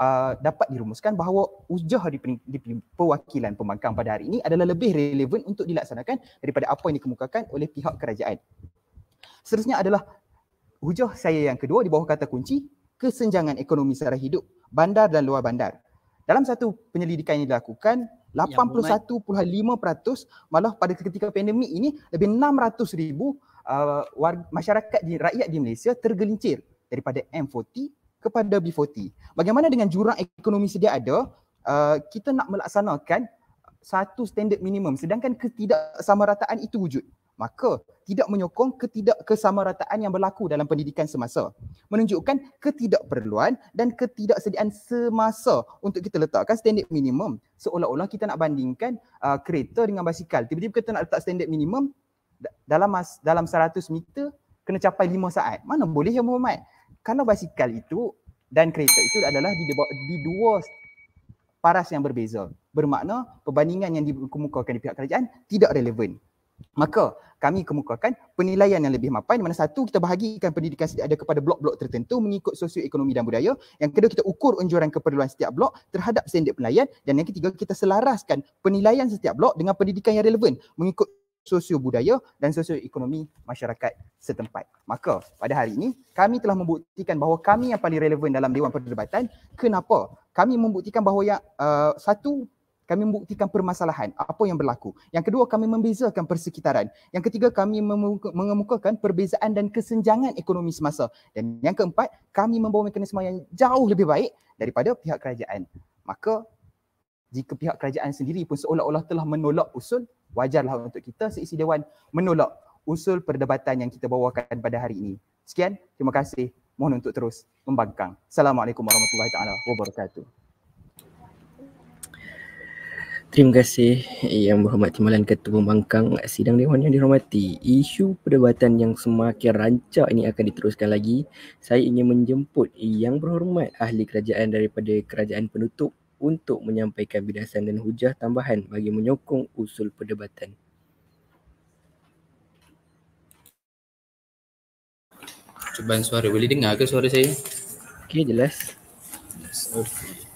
Uh, dapat dirumuskan bahawa ujah di, di perwakilan pembangkang pada hari ini adalah lebih relevan untuk dilaksanakan daripada apa yang dikemukakan oleh pihak kerajaan. Seterusnya adalah hujah saya yang kedua di bawah kata kunci kesenjangan ekonomi sara hidup bandar dan luar bandar. Dalam satu penyelidikan yang dilakukan 81.5% malah pada ketika pandemik ini lebih 600,000 uh, masyarakat di rakyat di Malaysia tergelincir daripada M40 kepada B40. Bagaimana dengan jurang ekonomi sedia ada, uh, kita nak melaksanakan satu standard minimum sedangkan ketidaksamarataan itu wujud. Maka tidak menyokong ketidakkesamarataan yang berlaku dalam pendidikan semasa. Menunjukkan ketidakperluan dan ketidaksediaan semasa untuk kita letakkan standard minimum. Seolah-olah kita nak bandingkan uh, kereta dengan basikal. Tiba-tiba kita nak letak standard minimum dalam dalam 100 meter kena capai 5 saat. Mana boleh ya Muhammad? kalau basikal itu dan kereta itu adalah di, dua paras yang berbeza. Bermakna perbandingan yang dikemukakan di pihak kerajaan tidak relevan. Maka kami kemukakan penilaian yang lebih mapan di mana satu kita bahagikan pendidikan setiap ada kepada blok-blok tertentu mengikut sosio ekonomi dan budaya. Yang kedua kita ukur unjuran keperluan setiap blok terhadap standard penilaian dan yang ketiga kita selaraskan penilaian setiap blok dengan pendidikan yang relevan mengikut sosio budaya dan sosio ekonomi masyarakat setempat. Maka pada hari ini kami telah membuktikan bahawa kami yang paling relevan dalam Dewan Perdebatan kenapa? Kami membuktikan bahawa yang uh, satu kami membuktikan permasalahan apa yang berlaku. Yang kedua kami membezakan persekitaran. Yang ketiga kami mengemukakan perbezaan dan kesenjangan ekonomi semasa. Dan yang keempat kami membawa mekanisme yang jauh lebih baik daripada pihak kerajaan. Maka jika pihak kerajaan sendiri pun seolah-olah telah menolak usul wajarlah untuk kita seisi dewan menolak usul perdebatan yang kita bawakan pada hari ini. Sekian, terima kasih. Mohon untuk terus membangkang. Assalamualaikum warahmatullahi taala wabarakatuh. Terima kasih Yang Berhormat Timbalan Ketua Pembangkang Sidang Dewan yang dihormati. Isu perdebatan yang semakin rancak ini akan diteruskan lagi. Saya ingin menjemput Yang Berhormat Ahli Kerajaan daripada Kerajaan Penutup untuk menyampaikan bidasan dan hujah tambahan bagi menyokong usul perdebatan. Cuban suara boleh dengar ke suara saya? Okey jelas. Yes, okay. Oh.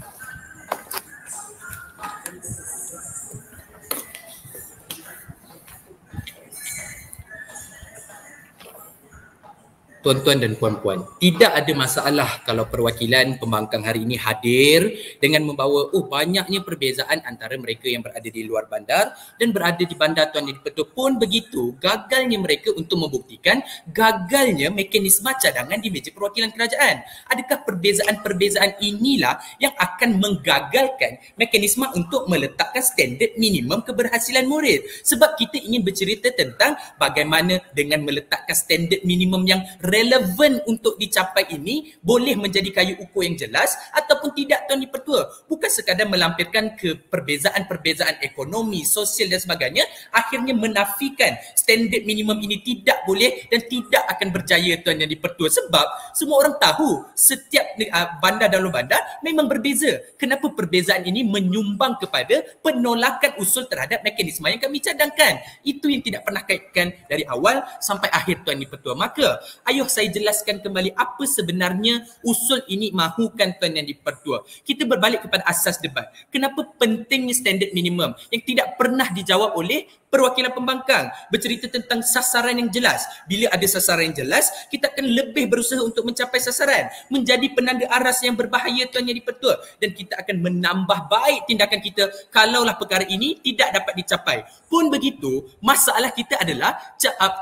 tuan-tuan dan puan-puan. Tidak ada masalah kalau perwakilan pembangkang hari ini hadir dengan membawa oh banyaknya perbezaan antara mereka yang berada di luar bandar dan berada di bandar tuan dan petua pun begitu gagalnya mereka untuk membuktikan gagalnya mekanisme cadangan di meja perwakilan kerajaan. Adakah perbezaan-perbezaan inilah yang akan menggagalkan mekanisme untuk meletakkan standard minimum keberhasilan murid? Sebab kita ingin bercerita tentang bagaimana dengan meletakkan standard minimum yang relevan untuk dicapai ini boleh menjadi kayu ukur yang jelas ataupun tidak Tuan di Pertua. Bukan sekadar melampirkan ke perbezaan-perbezaan ekonomi, sosial dan sebagainya akhirnya menafikan standard minimum ini tidak boleh dan tidak akan berjaya Tuan Yang Dipertua sebab semua orang tahu setiap ah, bandar dan luar bandar memang berbeza. Kenapa perbezaan ini menyumbang kepada penolakan usul terhadap mekanisme yang kami cadangkan. Itu yang tidak pernah kaitkan dari awal sampai akhir Tuan Yang Dipertua. Maka ayo ayuh saya jelaskan kembali apa sebenarnya usul ini mahukan Tuan Yang Dipertua. Kita berbalik kepada asas debat. Kenapa pentingnya standard minimum yang tidak pernah dijawab oleh perwakilan pembangkang bercerita tentang sasaran yang jelas. Bila ada sasaran yang jelas, kita akan lebih berusaha untuk mencapai sasaran. Menjadi penanda aras yang berbahaya tuan yang dipertua. Dan kita akan menambah baik tindakan kita kalaulah perkara ini tidak dapat dicapai. Pun begitu, masalah kita adalah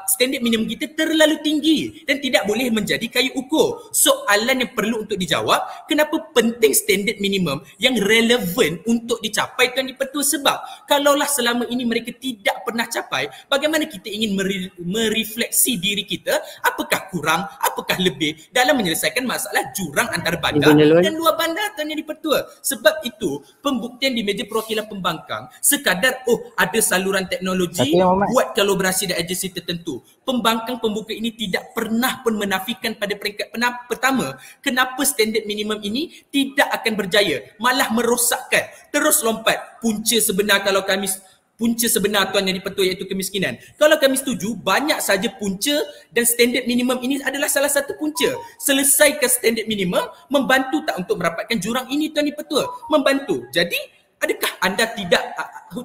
standard minimum kita terlalu tinggi dan tidak boleh menjadi kayu ukur. Soalan yang perlu untuk dijawab, kenapa penting standard minimum yang relevan untuk dicapai tuan dipertua? Sebab kalaulah selama ini mereka tidak pernah capai, bagaimana kita ingin merefleksi diri kita, apakah kurang, apakah lebih dalam menyelesaikan masalah jurang antara bandar dan luar bandar tanya yang dipertua? Sebab itu, pembuktian di meja perwakilan pembangkang sekadar oh ada saluran teknologi buat kolaborasi dan agensi tertentu. Pembangkang pembuka ini tidak pernah pun menafikan pada peringkat pertama kenapa standard minimum ini tidak akan berjaya, malah merosakkan. Terus lompat punca sebenar kalau kami punca sebenar tuan yang dipetua iaitu kemiskinan. Kalau kami setuju, banyak saja punca dan standard minimum ini adalah salah satu punca. Selesaikan standard minimum, membantu tak untuk merapatkan jurang ini tuan dipetua? Membantu. Jadi, adakah anda tidak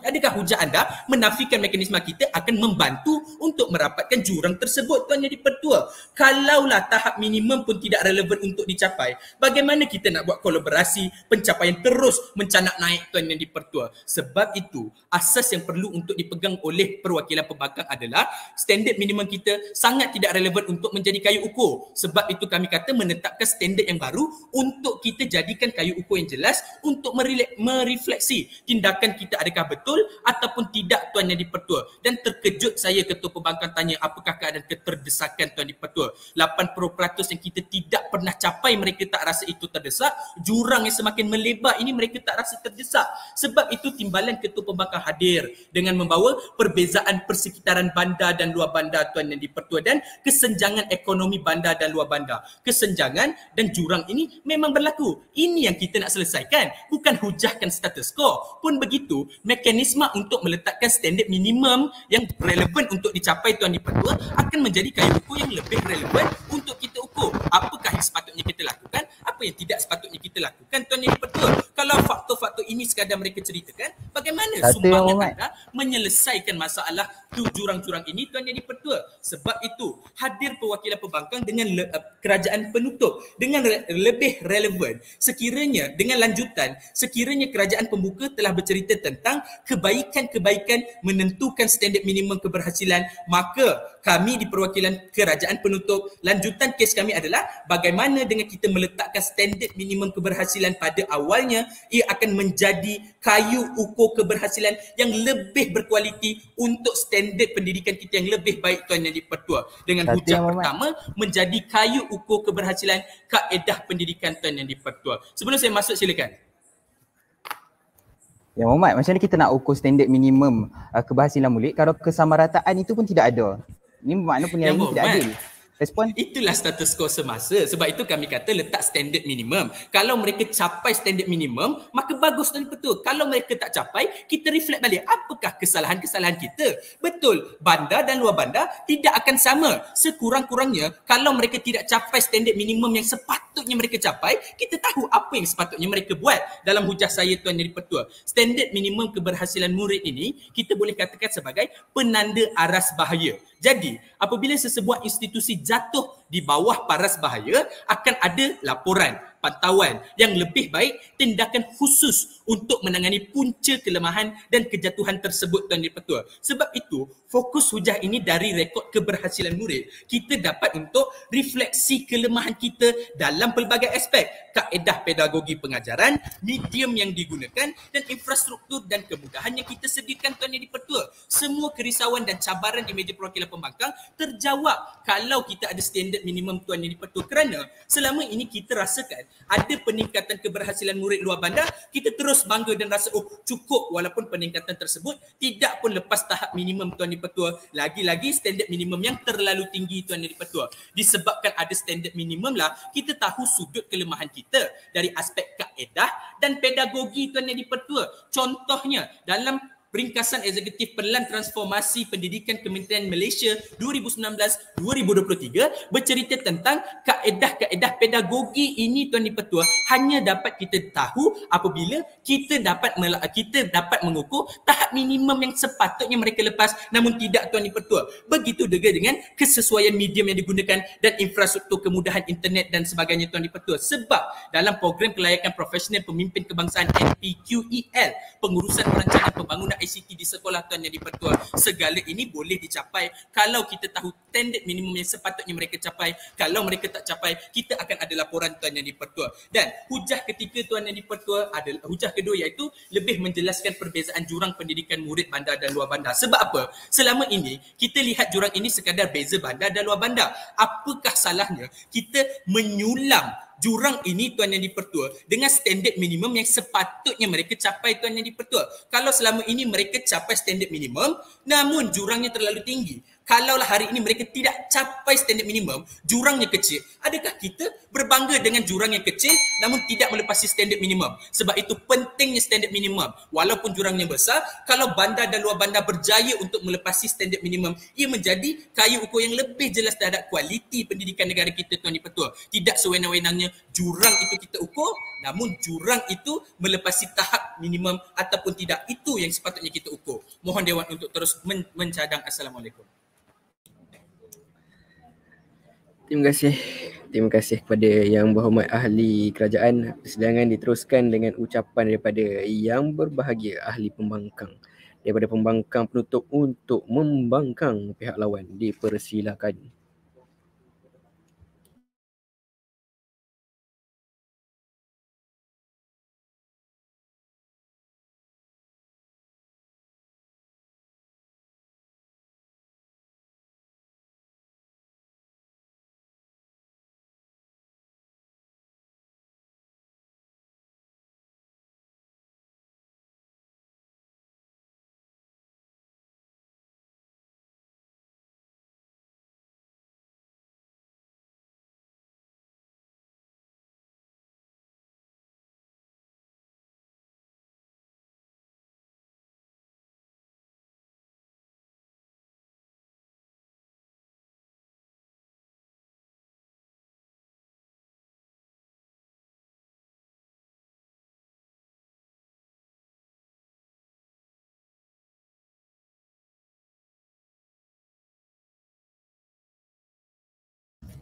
adakah hujah anda menafikan mekanisme kita akan membantu untuk merapatkan jurang tersebut tuan yang dipertua kalaulah tahap minimum pun tidak relevan untuk dicapai bagaimana kita nak buat kolaborasi pencapaian terus mencanak naik tuan yang dipertua sebab itu asas yang perlu untuk dipegang oleh perwakilan pembangkang adalah standard minimum kita sangat tidak relevan untuk menjadi kayu ukur sebab itu kami kata menetapkan standard yang baru untuk kita jadikan kayu ukur yang jelas untuk merefleks refleksi tindakan kita adakah betul ataupun tidak Tuan Yang Dipertua. Dan terkejut saya Ketua Pembangkang tanya apakah keadaan keterdesakan Tuan Dipertua. 80% yang kita tidak pernah capai mereka tak rasa itu terdesak. Jurang yang semakin melebar ini mereka tak rasa terdesak. Sebab itu timbalan Ketua Pembangkang hadir dengan membawa perbezaan persekitaran bandar dan luar bandar Tuan Yang Dipertua dan kesenjangan ekonomi bandar dan luar bandar. Kesenjangan dan jurang ini memang berlaku. Ini yang kita nak selesaikan. Bukan hujahkan status score pun begitu mekanisme untuk meletakkan standard minimum yang relevan untuk dicapai tuan di dipertua akan menjadi kayu ukur yang lebih relevan untuk kita ukur apakah yang sepatutnya kita lakukan apa yang tidak sepatutnya kita lakukan tuan di dipertua kalau faktor-faktor ini sekadar mereka ceritakan bagaimana sumbangan anda menyelesaikan masalah tu jurang-jurang ini tuan di dipertua sebab itu hadir perwakilan pembangkang dengan le- eh, kerajaan penutup dengan re- lebih relevan sekiranya dengan lanjutan sekiranya kerajaan pembuka telah bercerita tentang kebaikan-kebaikan menentukan standard minimum keberhasilan maka kami di perwakilan kerajaan penutup lanjutan kes kami adalah bagaimana dengan kita meletakkan standard minimum keberhasilan pada awalnya ia akan menjadi kayu ukur keberhasilan yang lebih berkualiti untuk standard pendidikan kita yang lebih baik tuan yang dipertua dengan hujah pertama menjadi kayu ukur keberhasilan kaedah pendidikan tuan yang dipertua sebelum saya masuk silakan Ya Muhammad, macam mana kita nak ukur standard minimum uh, keberhasilan murid kalau kesamarataan itu pun tidak ada? Ini bermakna punya ya, tidak adil. Respon? Itulah status quo semasa. Sebab itu kami kata letak standard minimum. Kalau mereka capai standard minimum, maka bagus dan betul. Kalau mereka tak capai, kita reflect balik. Apakah kesalahan-kesalahan kita? Betul, bandar dan luar bandar tidak akan sama. Sekurang-kurangnya, kalau mereka tidak capai standard minimum yang sepatutnya mereka capai, kita tahu apa yang sepatutnya mereka buat dalam hujah saya Tuan Yeri Pertua. Standard minimum keberhasilan murid ini, kita boleh katakan sebagai penanda aras bahaya. Jadi, apabila sesebuah institusi jatuh di bawah paras bahaya, akan ada laporan, pantauan yang lebih baik, tindakan khusus untuk menangani punca kelemahan dan kejatuhan tersebut Tuan Dia Petua. Sebab itu, fokus hujah ini dari rekod keberhasilan murid. Kita dapat untuk refleksi kelemahan kita dalam pelbagai aspek. Kaedah pedagogi pengajaran, medium yang digunakan dan infrastruktur dan kemudahan yang kita sediakan Tuan Dia Petua. Semua kerisauan dan cabaran di meja perwakilan pembangkang terjawab kalau kita ada standard minimum Tuan Dia Petua kerana selama ini kita rasakan ada peningkatan keberhasilan murid luar bandar, kita terus terus bangga dan rasa oh cukup walaupun peningkatan tersebut tidak pun lepas tahap minimum Tuan Yang Pertua lagi-lagi standard minimum yang terlalu tinggi Tuan Yang Pertua disebabkan ada standard minimum lah kita tahu sudut kelemahan kita dari aspek kaedah dan pedagogi Tuan Yang Pertua contohnya dalam Ringkasan Eksekutif Perlan Transformasi Pendidikan Kementerian Malaysia 2019-2023 bercerita tentang kaedah-kaedah pedagogi ini Tuan Di Pertua hanya dapat kita tahu apabila kita dapat kita dapat mengukur tahap minimum yang sepatutnya mereka lepas namun tidak Tuan Di Pertua. Begitu juga dengan kesesuaian medium yang digunakan dan infrastruktur kemudahan internet dan sebagainya Tuan Di Pertua. Sebab dalam program kelayakan profesional pemimpin kebangsaan MPQEL pengurusan perancangan pembangunan ICT di sekolah Tuan Yang Dipertua. Segala ini boleh dicapai kalau kita tahu standard minimum yang sepatutnya mereka capai. Kalau mereka tak capai, kita akan ada laporan Tuan Yang Dipertua. Dan hujah ketiga Tuan Yang Dipertua adalah hujah kedua iaitu lebih menjelaskan perbezaan jurang pendidikan murid bandar dan luar bandar. Sebab apa? Selama ini kita lihat jurang ini sekadar beza bandar dan luar bandar. Apakah salahnya kita menyulam jurang ini tuan yang dipertua dengan standard minimum yang sepatutnya mereka capai tuan yang dipertua. Kalau selama ini mereka capai standard minimum namun jurangnya terlalu tinggi. Kalaulah hari ini mereka tidak capai standard minimum, jurangnya kecil. Adakah kita berbangga dengan jurang yang kecil namun tidak melepasi standard minimum? Sebab itu pentingnya standard minimum. Walaupun jurangnya besar, kalau bandar dan luar bandar berjaya untuk melepasi standard minimum, ia menjadi kayu ukur yang lebih jelas terhadap kualiti pendidikan negara kita tuan di petua. Tidak sewenang-wenangnya jurang itu kita ukur namun jurang itu melepasi tahap minimum ataupun tidak. Itu yang sepatutnya kita ukur. Mohon Dewan untuk terus men- mencadang. Assalamualaikum. Terima kasih. Terima kasih kepada Yang Berhormat Ahli Kerajaan. Persidangan diteruskan dengan ucapan daripada Yang Berbahagia Ahli Pembangkang. Daripada pembangkang penutup untuk membangkang pihak lawan dipersilakan.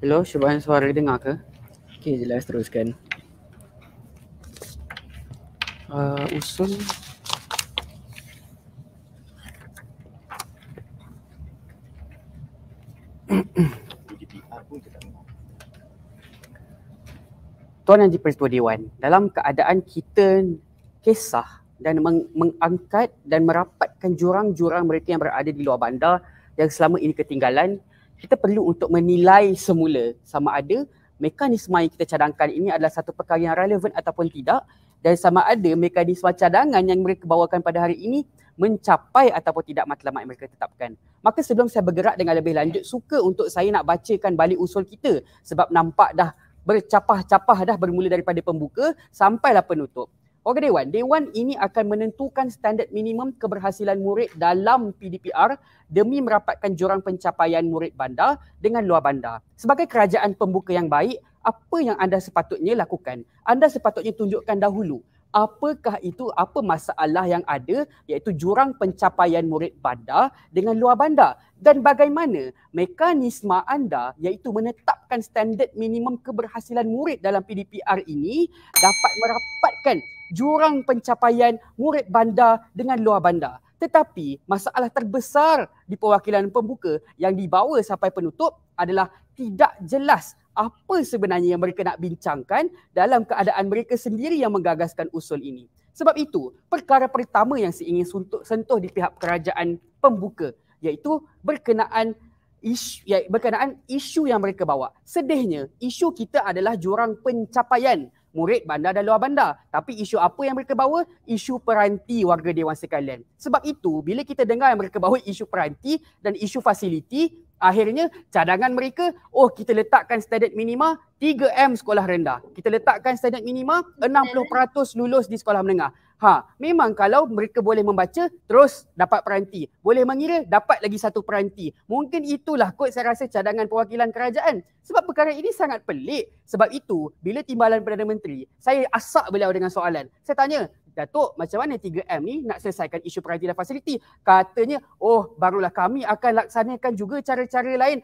Hello, Syabahan suara dengar ke? Okay, jelas teruskan. Uh, usul Tuan Haji Prinsipal Dewan, dalam keadaan kita kisah dan meng- mengangkat dan merapatkan jurang-jurang mereka yang berada di luar bandar yang selama ini ketinggalan, kita perlu untuk menilai semula sama ada mekanisme yang kita cadangkan ini adalah satu perkara yang relevan ataupun tidak dan sama ada mekanisme cadangan yang mereka bawakan pada hari ini mencapai ataupun tidak matlamat yang mereka tetapkan. Maka sebelum saya bergerak dengan lebih lanjut, suka untuk saya nak bacakan balik usul kita sebab nampak dah bercapah-capah dah bermula daripada pembuka sampailah penutup. Okey dewan, dewan ini akan menentukan standard minimum keberhasilan murid dalam PDPR demi merapatkan jurang pencapaian murid bandar dengan luar bandar. Sebagai kerajaan pembuka yang baik, apa yang anda sepatutnya lakukan? Anda sepatutnya tunjukkan dahulu apakah itu apa masalah yang ada iaitu jurang pencapaian murid bandar dengan luar bandar dan bagaimana mekanisme anda iaitu menetapkan standard minimum keberhasilan murid dalam PDPR ini dapat merapatkan jurang pencapaian murid bandar dengan luar bandar. Tetapi masalah terbesar di perwakilan pembuka yang dibawa sampai penutup adalah tidak jelas apa sebenarnya yang mereka nak bincangkan dalam keadaan mereka sendiri yang menggagaskan usul ini. Sebab itu, perkara pertama yang saya ingin sentuh di pihak kerajaan pembuka iaitu berkenaan isu ya berkenaan isu yang mereka bawa. Sedihnya, isu kita adalah jurang pencapaian murid bandar dan luar bandar. Tapi isu apa yang mereka bawa? Isu peranti warga dewan sekalian. Sebab itu bila kita dengar yang mereka bawa isu peranti dan isu fasiliti, akhirnya cadangan mereka, oh kita letakkan standard minima 3M sekolah rendah. Kita letakkan standard minima 60% lulus di sekolah menengah. Ha, memang kalau mereka boleh membaca terus dapat peranti. Boleh mengira dapat lagi satu peranti. Mungkin itulah kot saya rasa cadangan perwakilan kerajaan. Sebab perkara ini sangat pelik. Sebab itu bila timbalan Perdana Menteri, saya asak beliau dengan soalan. Saya tanya, Datuk macam mana 3M ni nak selesaikan isu peranti dan fasiliti? Katanya oh barulah kami akan laksanakan juga cara-cara lain,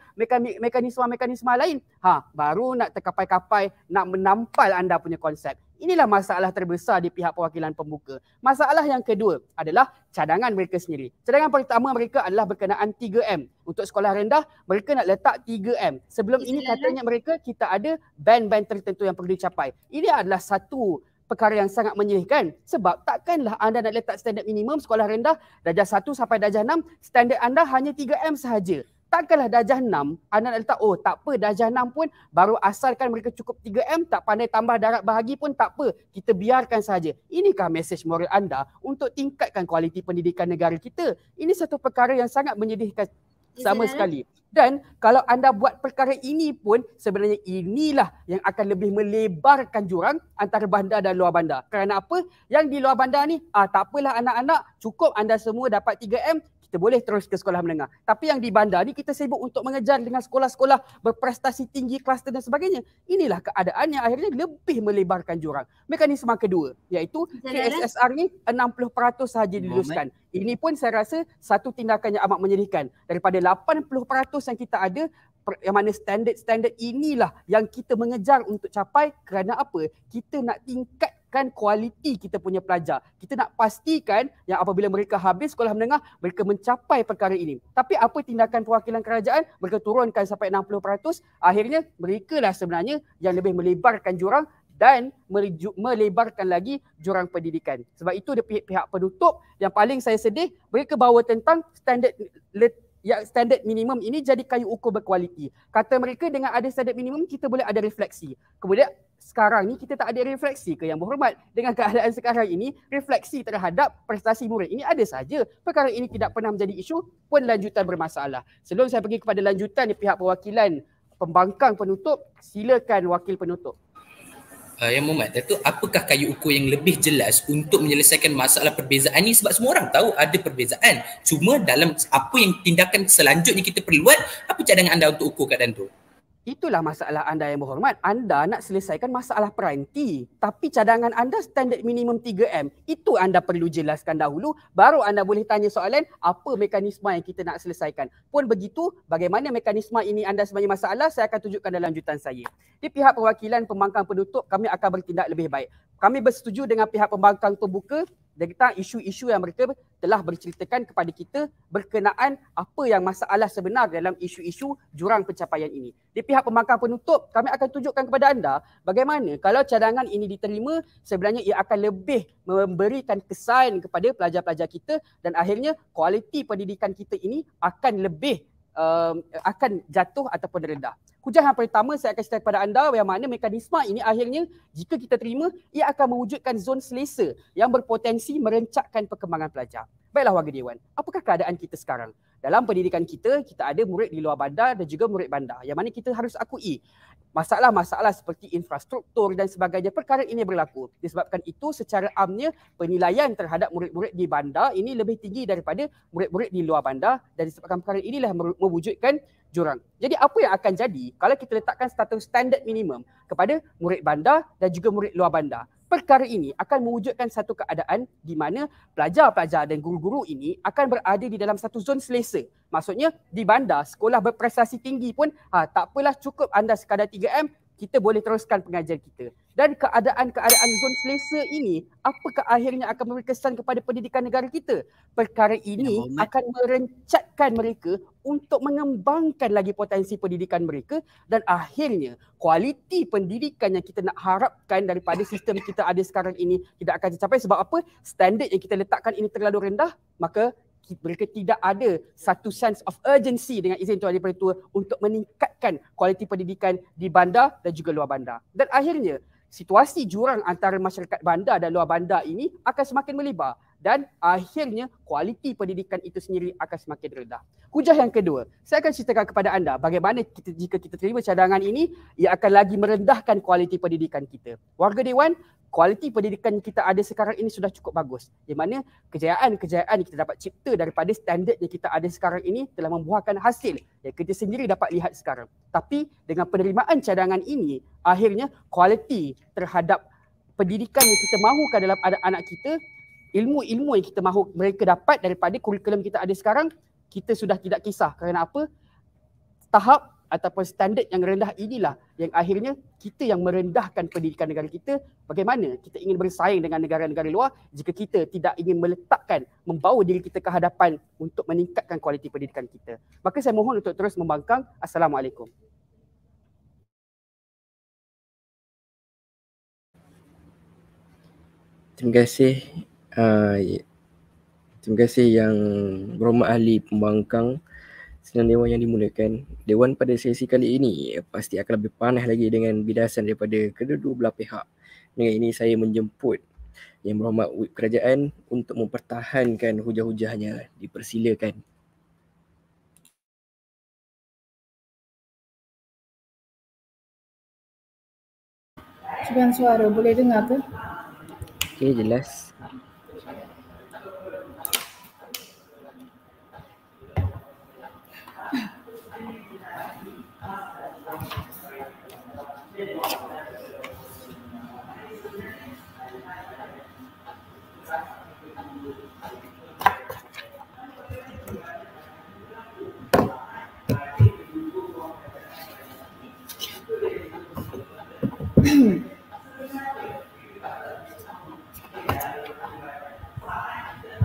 mekanisme-mekanisme lain. Ha, baru nak terkapai-kapai nak menampal anda punya konsep. Inilah masalah terbesar di pihak perwakilan pembuka. Masalah yang kedua adalah cadangan mereka sendiri. Cadangan pertama mereka adalah berkenaan 3M. Untuk sekolah rendah, mereka nak letak 3M. Sebelum ini katanya mereka kita ada band-band tertentu yang perlu dicapai. Ini adalah satu perkara yang sangat menyedihkan sebab takkanlah anda nak letak standard minimum sekolah rendah darjah 1 sampai darjah 6 standard anda hanya 3M sahaja. Takkanlah darjah 6 anda nak letak oh tak apa darjah 6 pun baru asalkan mereka cukup 3M tak pandai tambah darat bahagi pun tak apa kita biarkan saja. Inikah message moral anda untuk tingkatkan kualiti pendidikan negara kita? Ini satu perkara yang sangat menyedihkan sama sekali. Dan kalau anda buat perkara ini pun sebenarnya inilah yang akan lebih melebarkan jurang antara bandar dan luar bandar. Kerana apa? Yang di luar bandar ni ah, tak apalah anak-anak cukup anda semua dapat 3M kita boleh terus ke sekolah menengah. Tapi yang di bandar ni kita sibuk untuk mengejar dengan sekolah-sekolah berprestasi tinggi, kluster dan sebagainya. Inilah keadaan yang akhirnya lebih melebarkan jurang. Mekanisme kedua iaitu lah. KSSR ni 60% sahaja diluluskan. Ini pun saya rasa satu tindakan yang amat menyedihkan. Daripada 80% yang kita ada, yang mana standard-standard inilah yang kita mengejar untuk capai kerana apa? Kita nak tingkat meningkatkan kualiti kita punya pelajar. Kita nak pastikan yang apabila mereka habis sekolah menengah, mereka mencapai perkara ini. Tapi apa tindakan perwakilan kerajaan? Mereka turunkan sampai 60%. Akhirnya mereka lah sebenarnya yang lebih melebarkan jurang dan melebarkan lagi jurang pendidikan. Sebab itu ada pihak, pihak penutup yang paling saya sedih mereka bawa tentang standard yang standard minimum ini jadi kayu ukur berkualiti. Kata mereka dengan ada standard minimum kita boleh ada refleksi. Kemudian sekarang ni kita tak ada refleksi ke yang berhormat dengan keadaan sekarang ini refleksi terhadap prestasi murid ini ada saja perkara ini tidak pernah menjadi isu pun lanjutan bermasalah sebelum saya pergi kepada lanjutan di pihak perwakilan pembangkang penutup silakan wakil penutup uh, yang Muhammad itu apakah kayu ukur yang lebih jelas untuk menyelesaikan masalah perbezaan ni sebab semua orang tahu ada perbezaan cuma dalam apa yang tindakan selanjutnya kita perlu buat apa cadangan anda untuk ukur keadaan tu Itulah masalah anda yang berhormat. Anda nak selesaikan masalah peranti. Tapi cadangan anda standard minimum 3M. Itu anda perlu jelaskan dahulu. Baru anda boleh tanya soalan apa mekanisme yang kita nak selesaikan. Pun begitu, bagaimana mekanisme ini anda sebenarnya masalah, saya akan tunjukkan dalam lanjutan saya. Di pihak perwakilan pembangkang penutup, kami akan bertindak lebih baik. Kami bersetuju dengan pihak pembangkang pembuka tentang isu-isu yang mereka telah berceritakan kepada kita berkenaan apa yang masalah sebenar dalam isu-isu jurang pencapaian ini. Di pihak pembangkang penutup, kami akan tunjukkan kepada anda bagaimana kalau cadangan ini diterima, sebenarnya ia akan lebih memberikan kesan kepada pelajar-pelajar kita dan akhirnya kualiti pendidikan kita ini akan lebih um, akan jatuh ataupun rendah. Hujah pertama saya akan cerita kepada anda yang mana mekanisme ini akhirnya jika kita terima ia akan mewujudkan zon selesa yang berpotensi merencakkan perkembangan pelajar. Baiklah warga dewan, apakah keadaan kita sekarang? Dalam pendidikan kita, kita ada murid di luar bandar dan juga murid bandar yang mana kita harus akui masalah-masalah seperti infrastruktur dan sebagainya perkara ini berlaku. Disebabkan itu secara amnya penilaian terhadap murid-murid di bandar ini lebih tinggi daripada murid-murid di luar bandar dan disebabkan perkara inilah mewujudkan jurang. Jadi apa yang akan jadi kalau kita letakkan status standard minimum kepada murid bandar dan juga murid luar bandar? Perkara ini akan mewujudkan satu keadaan di mana pelajar-pelajar dan guru-guru ini akan berada di dalam satu zon selesa. Maksudnya di bandar sekolah berprestasi tinggi pun ha, tak apalah cukup anda sekadar 3M kita boleh teruskan pengajian kita. Dan keadaan-keadaan zon selesa ini, apakah akhirnya akan memberi kesan kepada pendidikan negara kita? Perkara ini ya, akan merencatkan mereka untuk mengembangkan lagi potensi pendidikan mereka dan akhirnya kualiti pendidikan yang kita nak harapkan daripada sistem kita ada sekarang ini tidak akan tercapai sebab apa? Standard yang kita letakkan ini terlalu rendah, maka mereka tidak ada satu sense of urgency dengan izin tuan daripada tua untuk meningkatkan kualiti pendidikan di bandar dan juga luar bandar. Dan akhirnya situasi jurang antara masyarakat bandar dan luar bandar ini akan semakin melibar dan akhirnya kualiti pendidikan itu sendiri akan semakin rendah. Hujah yang kedua, saya akan ceritakan kepada anda bagaimana kita, jika kita terima cadangan ini ia akan lagi merendahkan kualiti pendidikan kita. Warga Dewan, kualiti pendidikan yang kita ada sekarang ini sudah cukup bagus. Di mana kejayaan-kejayaan yang kita dapat cipta daripada standard yang kita ada sekarang ini telah membuahkan hasil yang kita sendiri dapat lihat sekarang. Tapi dengan penerimaan cadangan ini, akhirnya kualiti terhadap pendidikan yang kita mahukan dalam anak-anak kita, ilmu-ilmu yang kita mahu mereka dapat daripada kurikulum kita ada sekarang, kita sudah tidak kisah kerana apa? Tahap ataupun standard yang rendah inilah yang akhirnya kita yang merendahkan pendidikan negara kita bagaimana kita ingin bersaing dengan negara-negara luar jika kita tidak ingin meletakkan membawa diri kita ke hadapan untuk meningkatkan kualiti pendidikan kita maka saya mohon untuk terus membangkang assalamualaikum terima kasih uh, terima kasih yang Roma Ali pembangkang senang dewan yang dimulakan. Dewan pada sesi kali ini pasti akan lebih panas lagi dengan bidasan daripada kedua-dua belah pihak. Dengan ini saya menjemput Yang Berhormat Wib Kerajaan untuk mempertahankan hujah-hujahnya dipersilakan. Cuban suara boleh dengar ke? Okey jelas.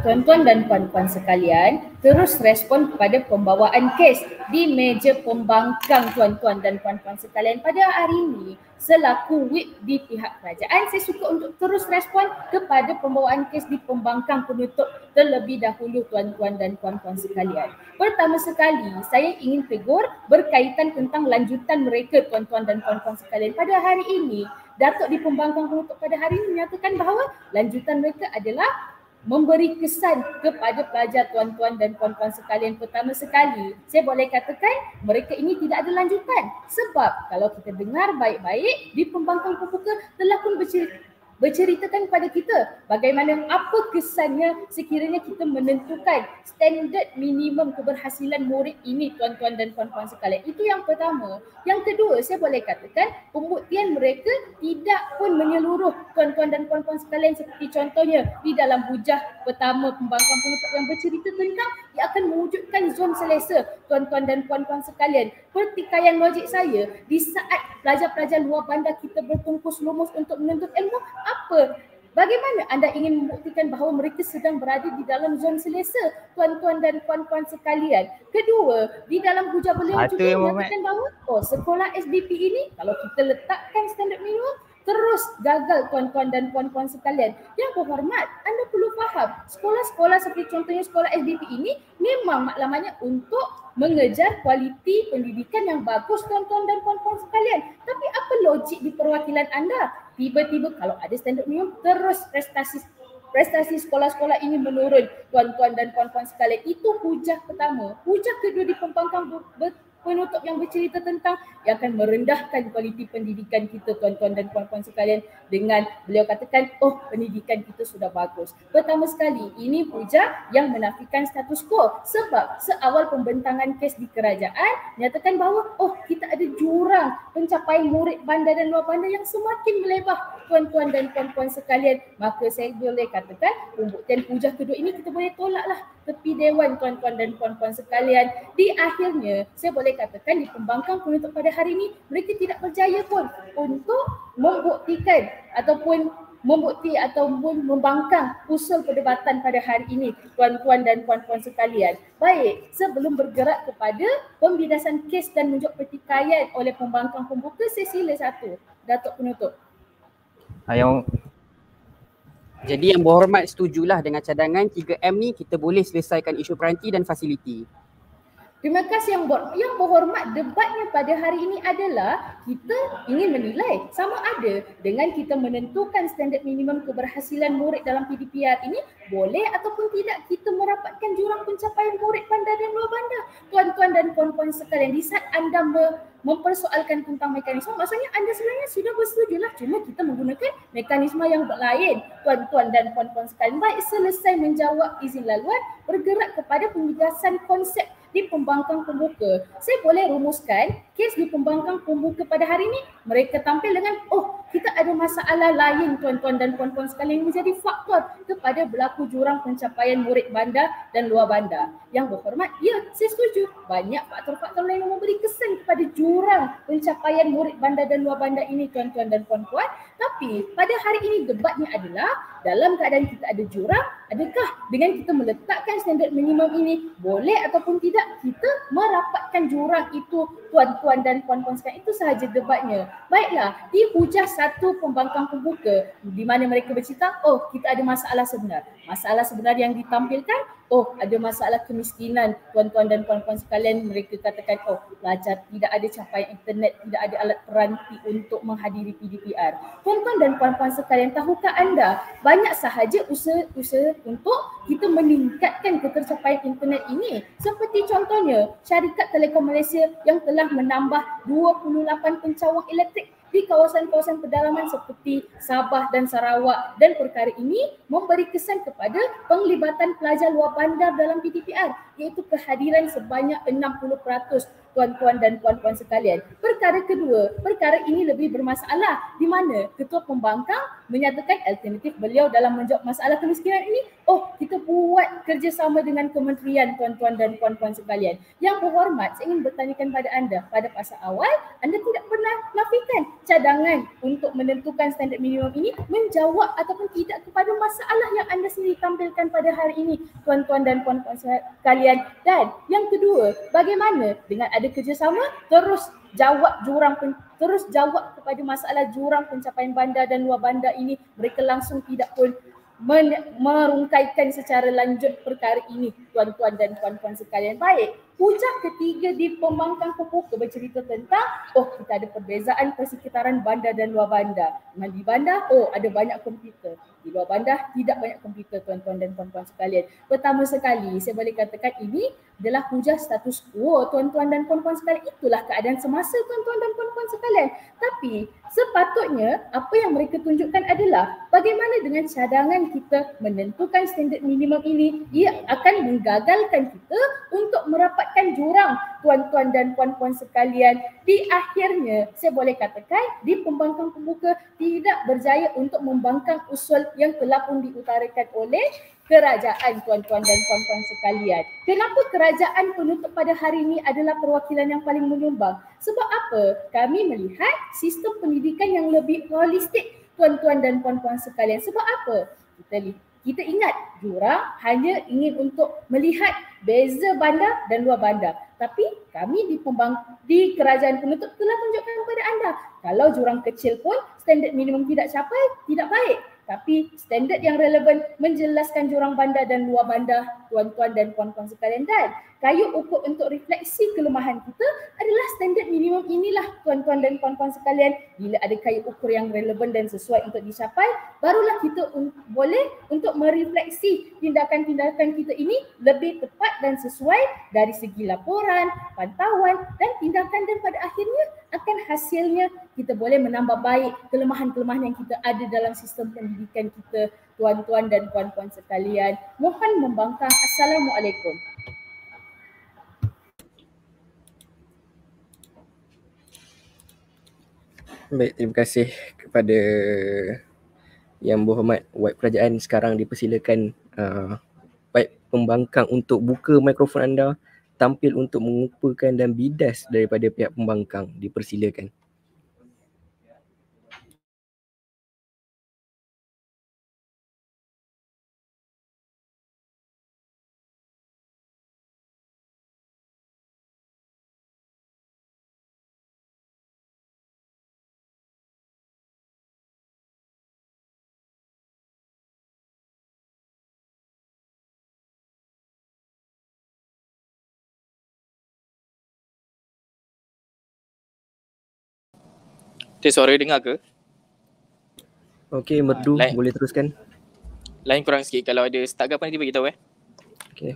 Tuan-tuan dan puan-puan sekalian, terus respon kepada pembawaan kes di meja pembangkang tuan-tuan dan puan-puan sekalian pada hari ini selaku whip di pihak kerajaan saya suka untuk terus respon kepada pembawaan kes di pembangkang penutup terlebih dahulu tuan-tuan dan puan-puan sekalian. Pertama sekali saya ingin tegur berkaitan tentang lanjutan mereka tuan-tuan dan puan-puan sekalian pada hari ini Datuk di pembangkang penutup pada hari ini menyatakan bahawa lanjutan mereka adalah memberi kesan kepada pelajar tuan-tuan dan puan-puan sekalian pertama sekali saya boleh katakan mereka ini tidak ada lanjutan sebab kalau kita dengar baik-baik di pembangkang pembuka telah pun bercerita berceritakan kepada kita bagaimana apa kesannya sekiranya kita menentukan standard minimum keberhasilan murid ini tuan-tuan dan puan-puan sekalian. Itu yang pertama. Yang kedua saya boleh katakan pembuktian mereka tidak pun menyeluruh tuan puan dan puan-puan sekalian seperti contohnya di dalam hujah pertama pembangkang pengetahuan yang bercerita tentang ia akan mewujudkan zon selesa tuan-tuan dan puan-puan sekalian. Pertikaian logik saya di saat pelajar-pelajar luar bandar kita bertungkus lumus untuk menuntut ilmu apa? Bagaimana anda ingin membuktikan bahawa mereka sedang berada di dalam zon selesa tuan-tuan dan puan-puan sekalian? Kedua, di dalam hujah beliau juga mengatakan bahawa oh, sekolah SDP ini kalau kita letakkan standard minimum terus gagal tuan-tuan dan puan-puan sekalian. Yang hormat, anda perlu faham sekolah-sekolah seperti contohnya sekolah SDP ini memang maklamannya untuk mengejar kualiti pendidikan yang bagus tuan-tuan dan puan-puan sekalian. Tapi apa logik di perwakilan anda? Tiba-tiba kalau ada standar minimum terus prestasi prestasi sekolah-sekolah ini menurun tuan-tuan dan puan-puan sekalian. Itu hujah pertama. Hujah kedua di pembangkang betul penutup yang bercerita tentang yang akan merendahkan kualiti pendidikan kita tuan-tuan dan puan-puan sekalian dengan beliau katakan oh pendidikan kita sudah bagus. Pertama sekali ini puja yang menafikan status quo sebab seawal pembentangan kes di kerajaan nyatakan bahawa oh kita ada jurang pencapaian murid bandar dan luar bandar yang semakin melebar tuan-tuan dan puan-puan sekalian maka saya boleh katakan dan puja kedua ini kita boleh tolaklah tepi dewan tuan-tuan dan puan-puan sekalian di akhirnya saya boleh katakan dipembangkang pun untuk pada hari ini mereka tidak berjaya pun untuk membuktikan ataupun membukti ataupun membangkang usul perdebatan pada hari ini tuan-tuan dan puan-puan sekalian. Baik, sebelum bergerak kepada pembidasan kes dan menunjuk pertikaian oleh pembangkang pembuka sesi le satu, Datuk Penutup. Ayong. Jadi yang berhormat setujulah dengan cadangan 3M ni kita boleh selesaikan isu peranti dan fasiliti. Terima kasih yang ber, yang berhormat debatnya pada hari ini adalah kita ingin menilai sama ada dengan kita menentukan standard minimum keberhasilan murid dalam PDPR ini boleh ataupun tidak kita merapatkan jurang pencapaian murid bandar dan luar bandar. Tuan-tuan dan puan-puan sekalian, di saat anda mempersoalkan tentang mekanisme, maksudnya anda sebenarnya sudah bersetuju lah cuma kita menggunakan mekanisme yang lain. Tuan-tuan dan puan-puan sekalian, baik selesai menjawab izin laluan, bergerak kepada penjelasan konsep tim pembangkang pembuka. Saya boleh rumuskan kes di pembangkang pembuka pada hari ini mereka tampil dengan oh kita ada masalah lain tuan-tuan dan puan-puan sekalian menjadi faktor kepada berlaku jurang pencapaian murid bandar dan luar bandar. Yang berhormat, ya saya setuju. Banyak faktor-faktor lain yang memberi kesan kepada jurang pencapaian murid bandar dan luar bandar ini tuan-tuan dan puan-puan. Tapi pada hari ini debatnya adalah dalam keadaan kita ada jurang, adakah dengan kita meletakkan standard minimum ini boleh ataupun tidak kita merapatkan jurang itu tuan-tuan dan puan-puan sekalian. Itu sahaja debatnya. Baiklah, di hujah satu pembangkang pembuka di mana mereka bercerita, oh kita ada masalah sebenar. Masalah sebenar yang ditampilkan, oh ada masalah kemiskinan tuan-tuan dan puan-puan sekalian mereka katakan, oh pelajar tidak ada capaian internet, tidak ada alat peranti untuk menghadiri PDPR. Tuan-tuan dan puan-puan sekalian, tahukah anda banyak sahaja usaha-usaha untuk kita meningkatkan ketercapaian internet ini. Seperti contohnya, syarikat Telekom Malaysia yang telah menambah 28 pencawang elektrik di kawasan-kawasan pedalaman seperti Sabah dan Sarawak dan perkara ini memberi kesan kepada penglibatan pelajar luar bandar dalam PTPR iaitu kehadiran sebanyak 60% tuan-tuan dan puan-puan sekalian. Perkara kedua, perkara ini lebih bermasalah di mana ketua pembangkang menyatakan alternatif beliau dalam menjawab masalah kemiskinan ini oh kita buat kerjasama dengan kementerian tuan-tuan dan puan-puan sekalian. Yang berhormat, saya ingin bertanyakan pada anda pada masa awal, anda tidak pernah nafikan cadangan untuk menentukan standar minimum ini menjawab ataupun tidak kepada masalah yang anda sendiri tampilkan pada hari ini tuan-tuan dan puan-puan sekalian. Dan yang kedua, bagaimana dengan ada kerjasama terus jawab jurang pen- terus jawab kepada masalah jurang pencapaian bandar dan luar bandar ini mereka langsung tidak pun merungkaikan secara lanjut perkara ini tuan-tuan dan puan-puan sekalian baik Hujah ketiga di pembangkang pemuka bercerita tentang oh kita ada perbezaan persekitaran bandar dan luar bandar. Dan di bandar oh ada banyak komputer. Di luar bandar tidak banyak komputer tuan-tuan dan puan-puan sekalian. Pertama sekali saya boleh katakan ini adalah hujah status quo tuan-tuan dan puan-puan sekalian. Itulah keadaan semasa tuan-tuan dan puan-puan sekalian. Tapi sepatutnya apa yang mereka tunjukkan adalah bagaimana dengan cadangan kita menentukan standard minimum ini ia akan menggagalkan kita untuk merapat mendapatkan jurang tuan-tuan dan puan-puan sekalian di akhirnya saya boleh katakan di pembangkang pembuka tidak berjaya untuk membangkang usul yang telah pun diutarakan oleh kerajaan tuan-tuan dan puan-puan sekalian. Kenapa kerajaan penutup pada hari ini adalah perwakilan yang paling menyumbang? Sebab apa? Kami melihat sistem pendidikan yang lebih holistik tuan-tuan dan puan-puan sekalian. Sebab apa? Kita lihat kita ingat diorang hanya ingin untuk melihat beza bandar dan luar bandar. Tapi kami di pembang di kerajaan penutup telah tunjukkan kepada anda kalau jurang kecil pun standard minimum tidak capai tidak baik. Tapi standard yang relevan menjelaskan jurang bandar dan luar bandar tuan-tuan dan puan-puan sekalian dan kayu ukur untuk refleksi kelemahan kita adalah standard minimum inilah tuan-tuan dan puan-puan sekalian bila ada kayu ukur yang relevan dan sesuai untuk dicapai barulah kita un- boleh untuk merefleksi tindakan-tindakan kita ini lebih tepat dan sesuai dari segi laporan, pantauan dan tindakan dan pada akhirnya akan hasilnya kita boleh menambah baik kelemahan-kelemahan yang kita ada dalam sistem pendidikan kita tuan-tuan dan puan-puan sekalian mohon membangkang assalamualaikum Baik, terima kasih kepada yang berhormat White Kerajaan sekarang dipersilakan uh, baik pembangkang untuk buka mikrofon anda tampil untuk mengupakan dan bidas daripada pihak pembangkang dipersilakan. Okay suara dengar ke? Okay merdu line, boleh teruskan Lain kurang sikit kalau ada setakat apa nanti bagi beritahu eh Okay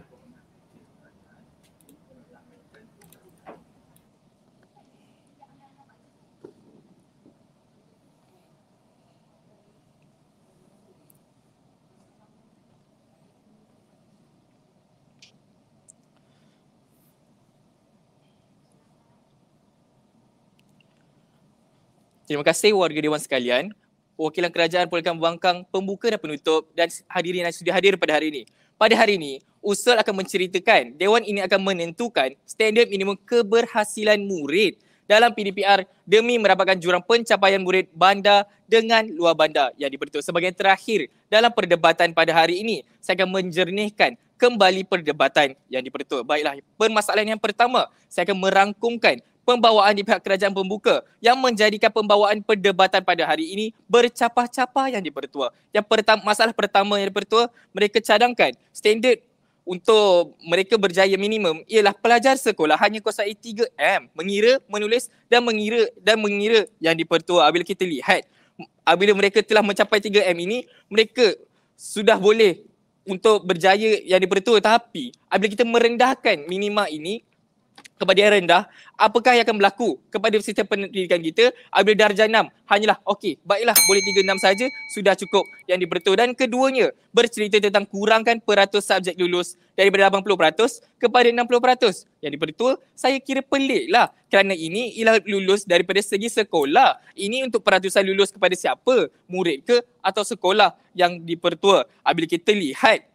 Terima kasih warga Dewan sekalian. Wakilan Kerajaan Polikan bangkang, pembuka dan penutup dan hadirin yang sudah hadir pada hari ini. Pada hari ini, Usul akan menceritakan Dewan ini akan menentukan standard minimum keberhasilan murid dalam PDPR demi merapatkan jurang pencapaian murid bandar dengan luar bandar yang dipertuk sebagai terakhir dalam perdebatan pada hari ini. Saya akan menjernihkan kembali perdebatan yang dipertuk. Baiklah, permasalahan yang pertama, saya akan merangkumkan pembawaan di pihak kerajaan pembuka yang menjadikan pembawaan perdebatan pada hari ini bercapah-capah yang dipertua. Yang pertama, masalah pertama yang dipertua, mereka cadangkan standard untuk mereka berjaya minimum ialah pelajar sekolah hanya kuasai 3M mengira, menulis dan mengira dan mengira yang dipertua apabila kita lihat apabila mereka telah mencapai 3M ini mereka sudah boleh untuk berjaya yang dipertua tapi apabila kita merendahkan minima ini kepada yang rendah, apakah yang akan berlaku kepada sistem pendidikan kita apabila darjah enam, hanyalah okey, baiklah boleh tiga enam saja sudah cukup yang diberitahu dan keduanya bercerita tentang kurangkan peratus subjek lulus daripada 80% kepada 60%. Yang diberitahu saya kira peliklah kerana ini ialah lulus daripada segi sekolah. Ini untuk peratusan lulus kepada siapa? Murid ke atau sekolah yang dipertua? Apabila kita lihat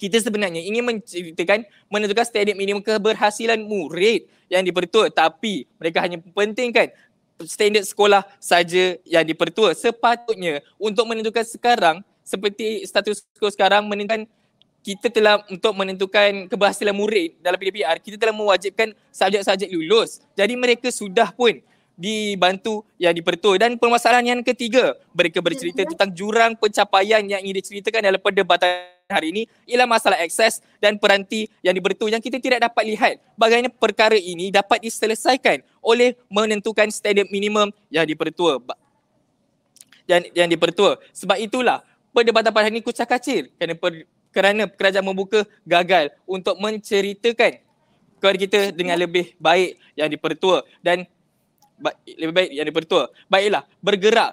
kita sebenarnya ingin menceritakan menentukan standard minimum keberhasilan murid yang dipertua tapi mereka hanya pentingkan standard sekolah saja yang dipertua sepatutnya untuk menentukan sekarang seperti status quo sekarang menentukan kita telah untuk menentukan keberhasilan murid dalam PDPR kita telah mewajibkan subjek-subjek lulus jadi mereka sudah pun dibantu yang dipertua dan permasalahan yang ketiga mereka bercerita mm-hmm. tentang jurang pencapaian yang ingin diceritakan dalam perdebatan hari ini ialah masalah akses dan peranti yang dipertua yang kita tidak dapat lihat bagaimana perkara ini dapat diselesaikan oleh menentukan standard minimum yang dipertua yang, yang dipertua sebab itulah perdebatan pada hari ini kucak kacir kerana, per, kerana kerajaan membuka gagal untuk menceritakan kepada kita dengan lebih baik yang dipertua dan baik, lebih baik yang daripada tua. Baiklah, bergerak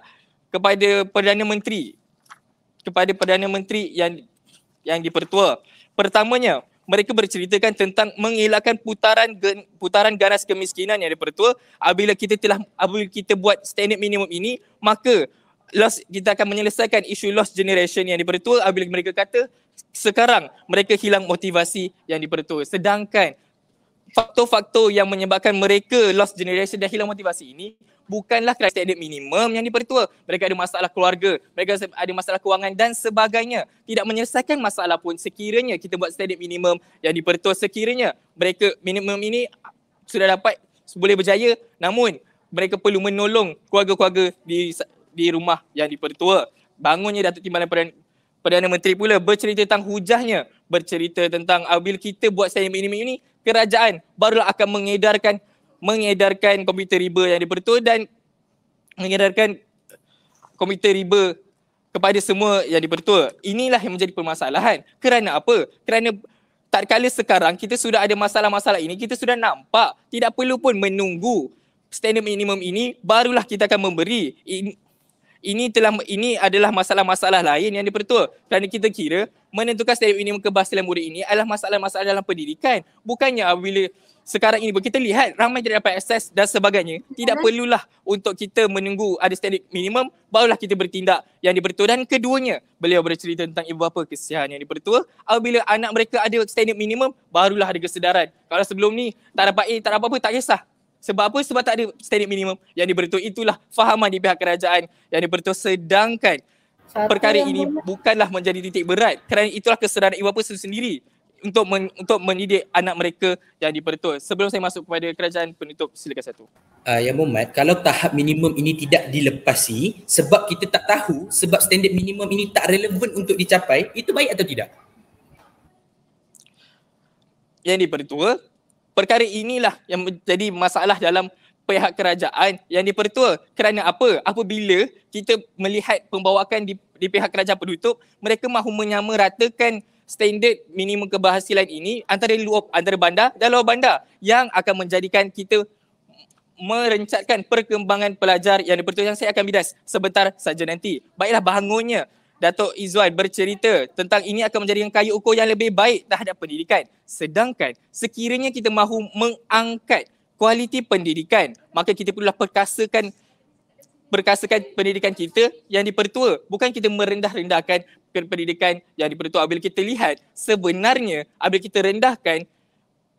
kepada Perdana Menteri. Kepada Perdana Menteri yang yang dipertua. Pertamanya, mereka berceritakan tentang mengelakkan putaran putaran ganas kemiskinan yang dipertua. Apabila kita telah apabila kita buat standard minimum ini, maka loss, kita akan menyelesaikan isu lost generation yang dipertua apabila mereka kata sekarang mereka hilang motivasi yang dipertua. Sedangkan faktor-faktor yang menyebabkan mereka lost generation dan hilang motivasi ini bukanlah kerana standard minimum yang dipertua. Mereka ada masalah keluarga, mereka ada masalah kewangan dan sebagainya. Tidak menyelesaikan masalah pun sekiranya kita buat standard minimum yang dipertua sekiranya mereka minimum ini sudah dapat boleh berjaya namun mereka perlu menolong keluarga-keluarga di di rumah yang dipertua. Bangunnya Datuk Timbalan Perdana, Perdana Menteri pula bercerita tentang hujahnya bercerita tentang uh, kita buat saya ini ini kerajaan barulah akan mengedarkan mengedarkan komite riba yang daripada tu dan mengedarkan komite riba kepada semua yang dipertua. Inilah yang menjadi permasalahan. Kerana apa? Kerana tak kala sekarang kita sudah ada masalah-masalah ini, kita sudah nampak. Tidak perlu pun menunggu standard minimum ini, barulah kita akan memberi ini telah ini adalah masalah-masalah lain yang dipertua kerana kita kira menentukan stereo ini kebasilan murid ini adalah masalah-masalah dalam pendidikan bukannya bila sekarang ini kita lihat ramai tidak dapat akses dan sebagainya tidak mhm. perlulah untuk kita menunggu ada standard minimum barulah kita bertindak yang dipertua dan keduanya beliau bercerita tentang ibu bapa kesian yang dipertua apabila anak mereka ada standard minimum barulah ada kesedaran kalau sebelum ni tak dapat A tak dapat apa tak kisah sebab apa? Sebab tak ada standard minimum yang diberitahu. Itulah fahaman di pihak kerajaan yang diberitahu. Sedangkan Satu perkara ini benar. bukanlah menjadi titik berat kerana itulah kesedaran ibu bapa sendiri untuk men, untuk mendidik anak mereka yang diperintah. Sebelum saya masuk kepada kerajaan penutup silakan satu. Uh, ya Muhammad, kalau tahap minimum ini tidak dilepasi sebab kita tak tahu sebab standard minimum ini tak relevan untuk dicapai, itu baik atau tidak? Yang diperintah perkara inilah yang menjadi masalah dalam pihak kerajaan yang dipertua kerana apa apabila kita melihat pembawakan di, di pihak kerajaan penutup mereka mahu menyamaratakan standard minimum keberhasilan ini antara luar antara bandar dan luar bandar yang akan menjadikan kita merencatkan perkembangan pelajar yang dipertua yang saya akan bidas sebentar saja nanti. Baiklah bangunnya Datuk Izzuan bercerita tentang ini akan menjadi yang kayu ukur yang lebih baik terhadap pendidikan. Sedangkan sekiranya kita mahu mengangkat kualiti pendidikan, maka kita perlulah perkasakan perkasakan pendidikan kita yang dipertua. Bukan kita merendah-rendahkan pendidikan yang dipertua. Bila kita lihat sebenarnya apabila kita rendahkan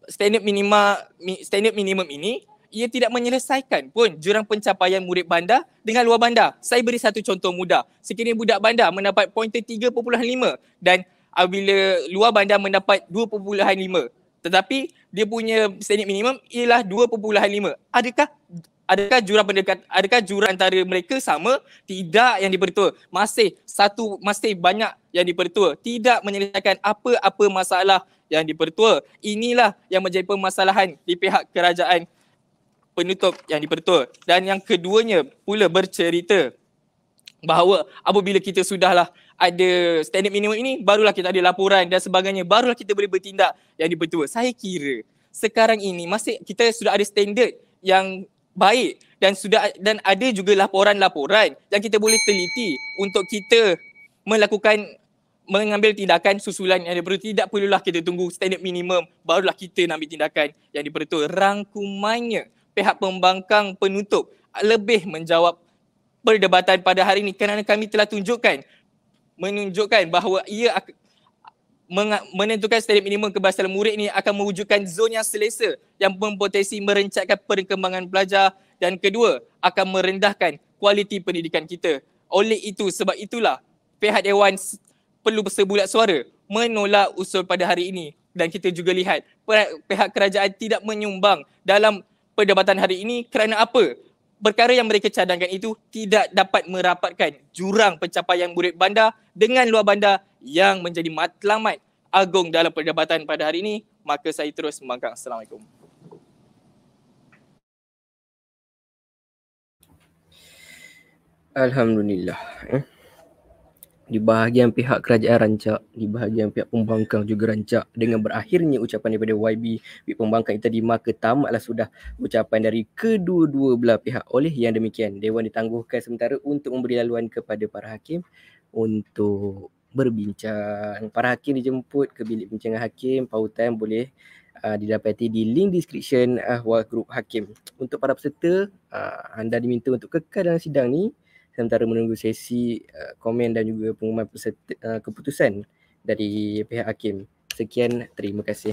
standard minima standard minimum ini ia tidak menyelesaikan pun jurang pencapaian murid bandar dengan luar bandar. Saya beri satu contoh mudah. Sekiranya budak bandar mendapat pointer 3.5 dan apabila luar bandar mendapat 2.5 tetapi dia punya standard minimum ialah 2.5. Adakah adakah jurang pendekat adakah jurang antara mereka sama? Tidak yang dipertua. Masih satu masih banyak yang dipertua. Tidak menyelesaikan apa-apa masalah yang dipertua. Inilah yang menjadi permasalahan di pihak kerajaan penutup yang dipertua dan yang keduanya pula bercerita bahawa apabila kita sudahlah ada standard minimum ini barulah kita ada laporan dan sebagainya barulah kita boleh bertindak yang dipertua saya kira sekarang ini masih kita sudah ada standard yang baik dan sudah dan ada juga laporan-laporan yang kita boleh teliti untuk kita melakukan mengambil tindakan susulan yang diperlukan tidak perlulah kita tunggu standard minimum barulah kita nak ambil tindakan yang diperlukan rangkumannya pihak pembangkang penutup lebih menjawab perdebatan pada hari ini kerana kami telah tunjukkan menunjukkan bahawa ia menentukan standard minimum kebasal murid ini akan mewujudkan zon yang selesa yang mempotensi merencatkan perkembangan pelajar dan kedua akan merendahkan kualiti pendidikan kita. Oleh itu sebab itulah pihak dewan perlu bersebulat suara menolak usul pada hari ini dan kita juga lihat pihak kerajaan tidak menyumbang dalam perdebatan hari ini kerana apa? Perkara yang mereka cadangkan itu tidak dapat merapatkan jurang pencapaian murid bandar dengan luar bandar yang menjadi matlamat agung dalam perdebatan pada hari ini. Maka saya terus membangkang. Assalamualaikum. Alhamdulillah. Eh? di bahagian pihak kerajaan rancak, di bahagian pihak pembangkang juga rancak dengan berakhirnya ucapan daripada YB pihak pembangkang itu di dimaka tamatlah sudah ucapan dari kedua-dua belah pihak. Oleh yang demikian, Dewan ditangguhkan sementara untuk memberi laluan kepada para hakim untuk berbincang. Para hakim dijemput ke bilik bincangan hakim, pautan boleh Uh, didapati di link description uh, ah, grup hakim. Untuk para peserta, uh, anda diminta untuk kekal dalam sidang ni sementara menunggu sesi uh, komen dan juga pengumuman peserta, uh, keputusan dari pihak hakim. Sekian, terima kasih.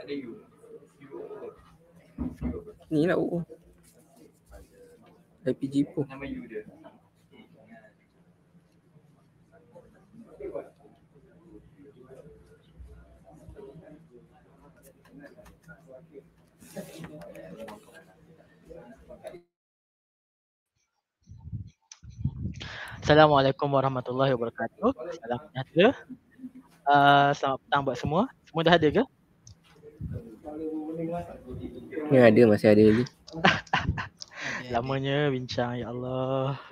Ada you. Ni lah UU. IPG pun. Assalamualaikum warahmatullahi wabarakatuh. Salam sejahtera uh, selamat petang buat semua. Semua dah ada ke? Ya ada, masih ada lagi. *laughs* Lamanya bincang, ya Allah. *laughs*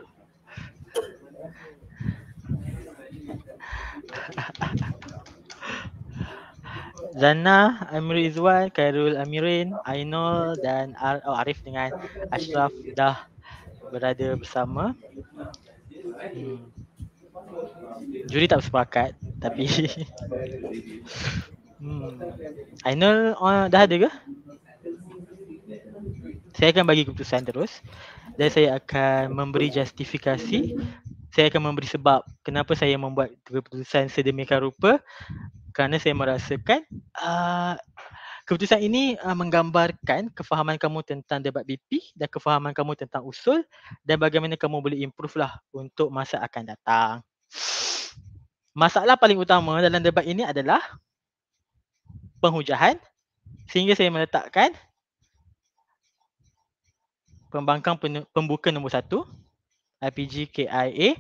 Zanna, Amir Izzuan, Khairul Amirin, Ainul dan Ar- oh, Arif dengan Ashraf dah berada bersama. Hmm. Juri tak sepakat tapi *laughs* hmm. Ainul uh, dah ada ke? Saya akan bagi keputusan terus dan saya akan memberi justifikasi saya akan memberi sebab kenapa saya membuat keputusan sedemikian rupa kerana saya merasakan uh, keputusan ini uh, menggambarkan kefahaman kamu tentang debat BP dan kefahaman kamu tentang usul dan bagaimana kamu boleh improve lah untuk masa akan datang masalah paling utama dalam debat ini adalah penghujahan sehingga saya meletakkan pembangkang pembuka nombor satu IPG KIA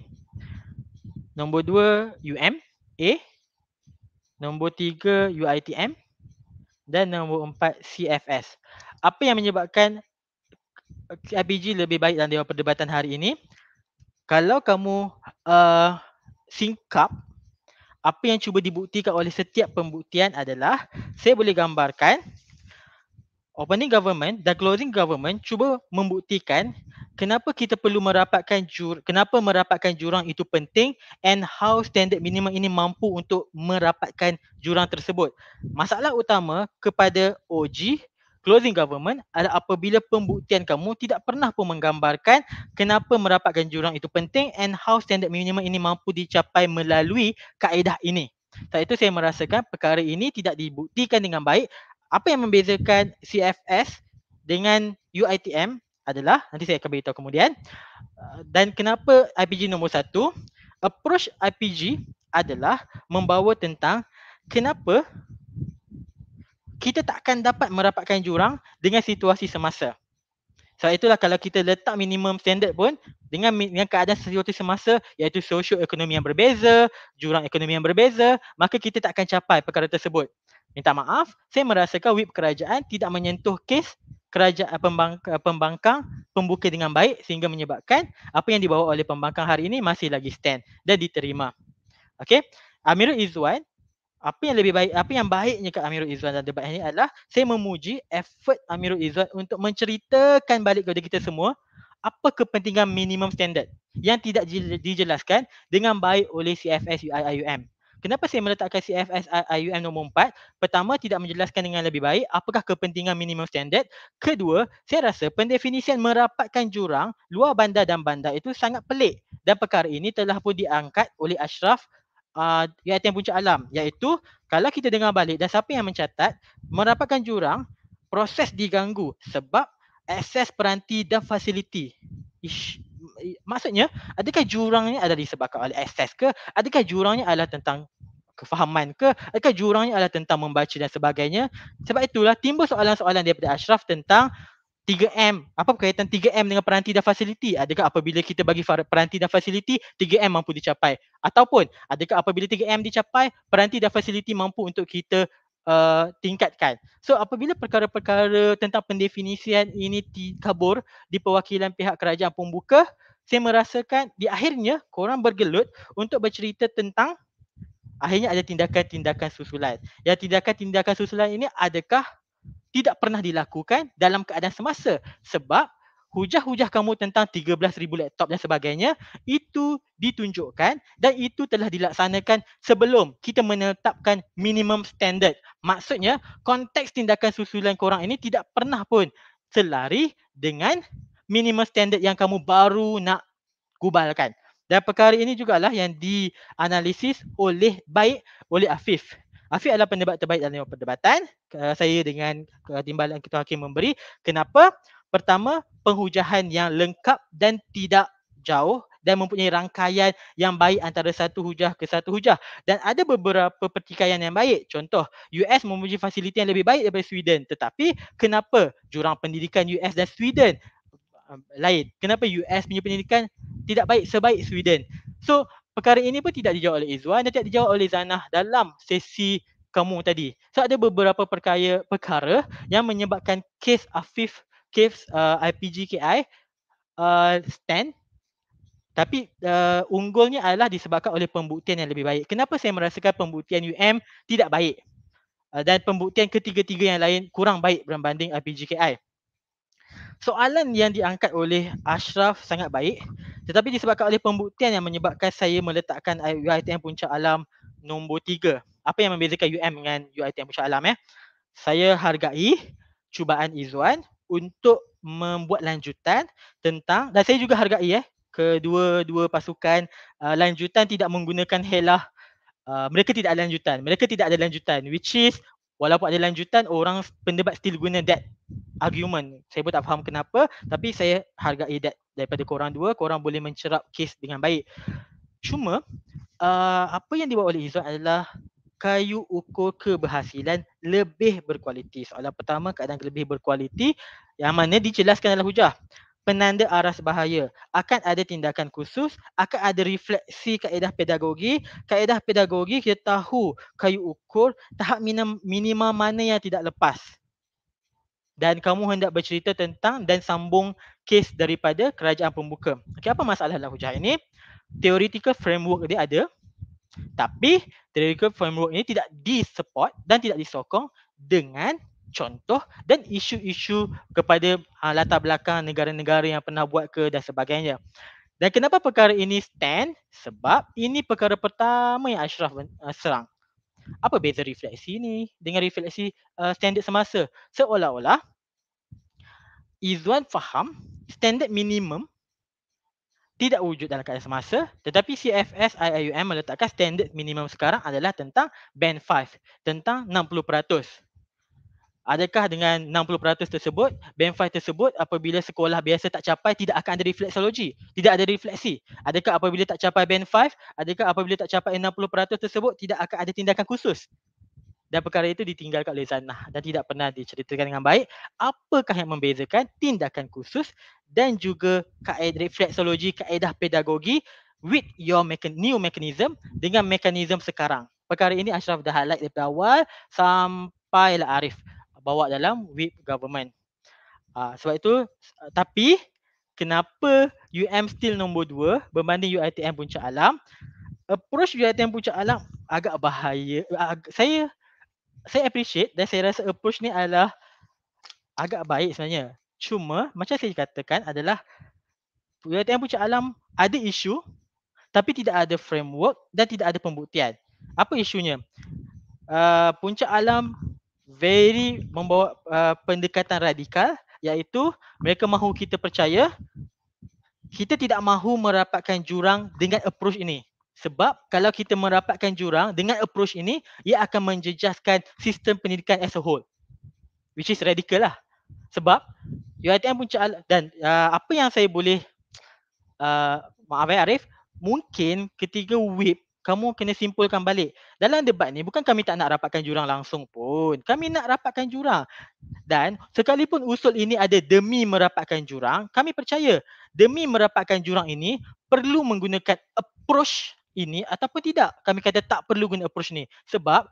nombor dua UM A nombor tiga UITM dan nombor empat CFS apa yang menyebabkan IPG lebih baik dalam perdebatan hari ini kalau kamu uh, singkap apa yang cuba dibuktikan oleh setiap pembuktian adalah saya boleh gambarkan opening government dan closing government cuba membuktikan kenapa kita perlu merapatkan jur kenapa merapatkan jurang itu penting and how standard minimum ini mampu untuk merapatkan jurang tersebut masalah utama kepada OG Closing government adalah apabila pembuktian kamu tidak pernah pun menggambarkan kenapa merapatkan jurang itu penting and how standard minimum ini mampu dicapai melalui kaedah ini. Sebab itu saya merasakan perkara ini tidak dibuktikan dengan baik. Apa yang membezakan CFS dengan UITM adalah, nanti saya akan beritahu kemudian. Uh, dan kenapa IPG nombor satu, approach IPG adalah membawa tentang kenapa kita takkan dapat merapatkan jurang dengan situasi semasa. Sebab itulah kalau kita letak minimum standard pun dengan, dengan keadaan situasi semasa iaitu sosio ekonomi yang berbeza, jurang ekonomi yang berbeza, maka kita tak akan capai perkara tersebut. Minta maaf, saya merasakan WIP kerajaan tidak menyentuh kes kerajaan pembang, pembangkang pembuka dengan baik sehingga menyebabkan apa yang dibawa oleh pembangkang hari ini masih lagi stand dan diterima. Okay, Amirul Izzuan apa yang lebih baik apa yang baiknya kat Amirul Izwan dalam debat ini adalah saya memuji effort Amirul Izwan untuk menceritakan balik kepada kita semua apa kepentingan minimum standard yang tidak dijelaskan dengan baik oleh CFS UIUM. Kenapa saya meletakkan CFS UIUM nombor 4? Pertama, tidak menjelaskan dengan lebih baik apakah kepentingan minimum standard. Kedua, saya rasa pendefinisian merapatkan jurang luar bandar dan bandar itu sangat pelik. Dan perkara ini telah pun diangkat oleh Ashraf uh, ah, iaitu yang puncak alam iaitu kalau kita dengar balik dan siapa yang mencatat merapatkan jurang proses diganggu sebab akses peranti dan fasiliti. Ish. Maksudnya adakah jurangnya adalah disebabkan oleh akses ke? Adakah jurangnya adalah tentang kefahaman ke? Adakah jurangnya adalah tentang membaca dan sebagainya? Sebab itulah timbul soalan-soalan daripada Ashraf tentang 3M apa berkaitan 3M dengan peranti dan fasiliti adakah apabila kita bagi peranti dan fasiliti 3M mampu dicapai ataupun adakah apabila 3M dicapai peranti dan fasiliti mampu untuk kita uh, tingkatkan so apabila perkara-perkara tentang pendefinisian ini dikabur di perwakilan pihak kerajaan pembuka saya merasakan di akhirnya korang bergelut untuk bercerita tentang akhirnya ada tindakan-tindakan susulan. Yang tindakan-tindakan susulan ini adakah tidak pernah dilakukan dalam keadaan semasa sebab hujah-hujah kamu tentang 13000 laptop dan sebagainya itu ditunjukkan dan itu telah dilaksanakan sebelum kita menetapkan minimum standard maksudnya konteks tindakan susulan korang ini tidak pernah pun selari dengan minimum standard yang kamu baru nak gubalkan dan perkara ini jugalah yang dianalisis oleh baik oleh Afif Afiq adalah pendebat terbaik dalam perdebatan uh, saya dengan uh, timbalan ketua hakim memberi. Kenapa? Pertama, penghujahan yang lengkap dan tidak jauh dan mempunyai rangkaian yang baik antara satu hujah ke satu hujah dan ada beberapa pertikaian yang baik contoh US mempunyai fasiliti yang lebih baik daripada Sweden tetapi kenapa jurang pendidikan US dan Sweden um, lain kenapa US punya pendidikan tidak baik sebaik Sweden so perkara ini pun tidak dijawab oleh Izwan dan tidak dijawab oleh Zanah dalam sesi kamu tadi. So ada beberapa perkaya, perkara yang menyebabkan kes Afif, kes uh, IPGKI uh, stand tapi uh, unggulnya adalah disebabkan oleh pembuktian yang lebih baik. Kenapa saya merasakan pembuktian UM tidak baik uh, dan pembuktian ketiga-tiga yang lain kurang baik berbanding IPGKI? soalan yang diangkat oleh Ashraf sangat baik tetapi disebabkan oleh pembuktian yang menyebabkan saya meletakkan UiTM Puncak Alam nombor tiga. Apa yang membezakan UM dengan UiTM Puncak Alam eh? Saya hargai cubaan Izwan untuk membuat lanjutan tentang dan saya juga hargai ya kedua-dua pasukan uh, lanjutan tidak menggunakan helah Uh, mereka tidak ada lanjutan. Mereka tidak ada lanjutan which is walaupun ada lanjutan orang pendebat still guna that argument. Saya pun tak faham kenapa tapi saya hargai that daripada korang dua korang boleh mencerap kes dengan baik. Cuma uh, apa yang dibawa oleh Izzuan adalah kayu ukur keberhasilan lebih berkualiti. Soalan pertama keadaan lebih berkualiti yang mana dijelaskan dalam hujah penanda aras bahaya. Akan ada tindakan khusus, akan ada refleksi kaedah pedagogi. Kaedah pedagogi kita tahu kayu ukur tahap minima mana yang tidak lepas. Dan kamu hendak bercerita tentang dan sambung kes daripada kerajaan pembuka. Okay, apa masalah dalam hujah ini? Theoretical framework dia ada. Tapi theoretical framework ini tidak disupport dan tidak disokong dengan contoh dan isu-isu kepada uh, latar belakang negara-negara yang pernah buat ke dan sebagainya. Dan kenapa perkara ini stand? Sebab ini perkara pertama yang Ashraf eh, serang. Apa beza refleksi ini dengan refleksi uh, standard semasa? Seolah-olah Izzuan faham standard minimum tidak wujud dalam keadaan semasa tetapi CFS IIUM meletakkan standard minimum sekarang adalah tentang band 5 tentang adakah dengan 60% tersebut band 5 tersebut apabila sekolah biasa tak capai tidak akan ada refleksologi tidak ada refleksi adakah apabila tak capai band 5 adakah apabila tak capai 60% tersebut tidak akan ada tindakan khusus dan perkara itu ditinggalkan oleh Zanah dan tidak pernah diceritakan dengan baik apakah yang membezakan tindakan khusus dan juga kaedah refleksologi kaedah pedagogi with your mechan- new mechanism dengan mekanisme sekarang perkara ini Ashraf dah highlight dari awal sampailah Arif bawa dalam whip government. Uh, sebab itu uh, tapi kenapa UM still nombor dua berbanding UiTM Puncak Alam? Approach UiTM Puncak Alam agak bahaya. Uh, saya saya appreciate dan saya rasa approach ni adalah agak baik sebenarnya. Cuma macam saya katakan adalah UiTM Puncak Alam ada isu tapi tidak ada framework dan tidak ada pembuktian. Apa isunya? Uh, Puncak Alam very membawa uh, pendekatan radikal iaitu mereka mahu kita percaya kita tidak mahu merapatkan jurang dengan approach ini sebab kalau kita merapatkan jurang dengan approach ini ia akan menjejaskan sistem pendidikan as a whole which is radical lah sebab UiTM punca dan uh, apa yang saya boleh uh, maaf eh, Arif mungkin ketiga WIP kamu kena simpulkan balik. Dalam debat ni bukan kami tak nak rapatkan jurang langsung pun. Kami nak rapatkan jurang. Dan sekalipun usul ini ada demi merapatkan jurang, kami percaya demi merapatkan jurang ini perlu menggunakan approach ini ataupun tidak. Kami kata tak perlu guna approach ni. Sebab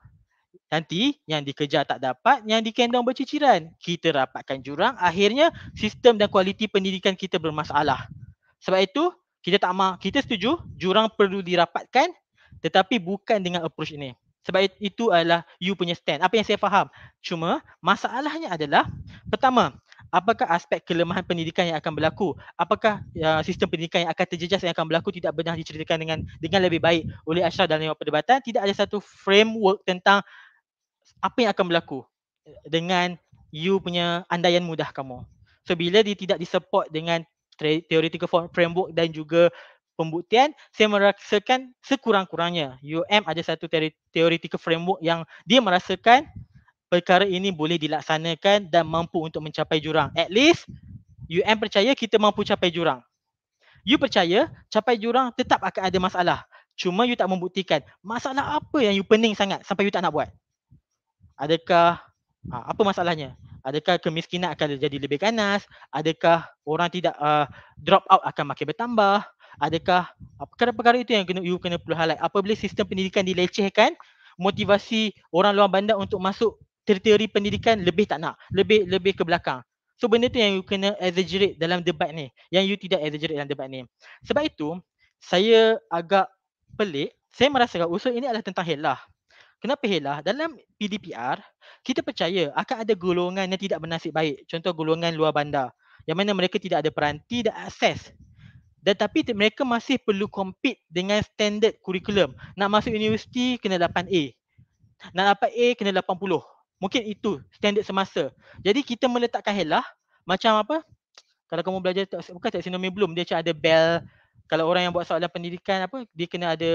nanti yang dikejar tak dapat, yang dikendong berciciran. Kita rapatkan jurang, akhirnya sistem dan kualiti pendidikan kita bermasalah. Sebab itu kita tak mahu, kita setuju jurang perlu dirapatkan tetapi bukan dengan approach ini. Sebab itu adalah you punya stand. Apa yang saya faham? Cuma masalahnya adalah pertama, apakah aspek kelemahan pendidikan yang akan berlaku? Apakah uh, sistem pendidikan yang akan terjejas yang akan berlaku tidak benar diceritakan dengan dengan lebih baik oleh Ashraf dalam perdebatan? Tidak ada satu framework tentang apa yang akan berlaku dengan you punya andaian mudah kamu. So bila dia tidak disupport dengan theoretical framework dan juga pembuktian saya merasakan sekurang-kurangnya UM ada satu teori, theoretical framework yang dia merasakan perkara ini boleh dilaksanakan dan mampu untuk mencapai jurang at least UM percaya kita mampu capai jurang you percaya capai jurang tetap akan ada masalah cuma you tak membuktikan masalah apa yang you pening sangat sampai you tak nak buat adakah ha, apa masalahnya Adakah kemiskinan akan jadi lebih ganas? Adakah orang tidak uh, drop out akan makin bertambah? adakah perkara-perkara itu yang kena you kena perlu highlight apabila sistem pendidikan dilecehkan motivasi orang luar bandar untuk masuk teritori pendidikan lebih tak nak lebih lebih ke belakang so benda tu yang you kena exaggerate dalam debat ni yang you tidak exaggerate dalam debat ni sebab itu saya agak pelik saya merasakan usul oh, ini adalah tentang helah e Kenapa helah? E dalam PDPR, kita percaya akan ada golongan yang tidak bernasib baik. Contoh golongan luar bandar. Yang mana mereka tidak ada peranti dan akses dan tapi mereka masih perlu compete dengan standard kurikulum. Nak masuk universiti kena 8 A. Nak dapat A kena 80. Mungkin itu standard semasa. Jadi kita meletakkan helah macam apa? Kalau kamu belajar tak bukan tak sinomi belum dia macam ada bell. Kalau orang yang buat soalan pendidikan apa dia kena ada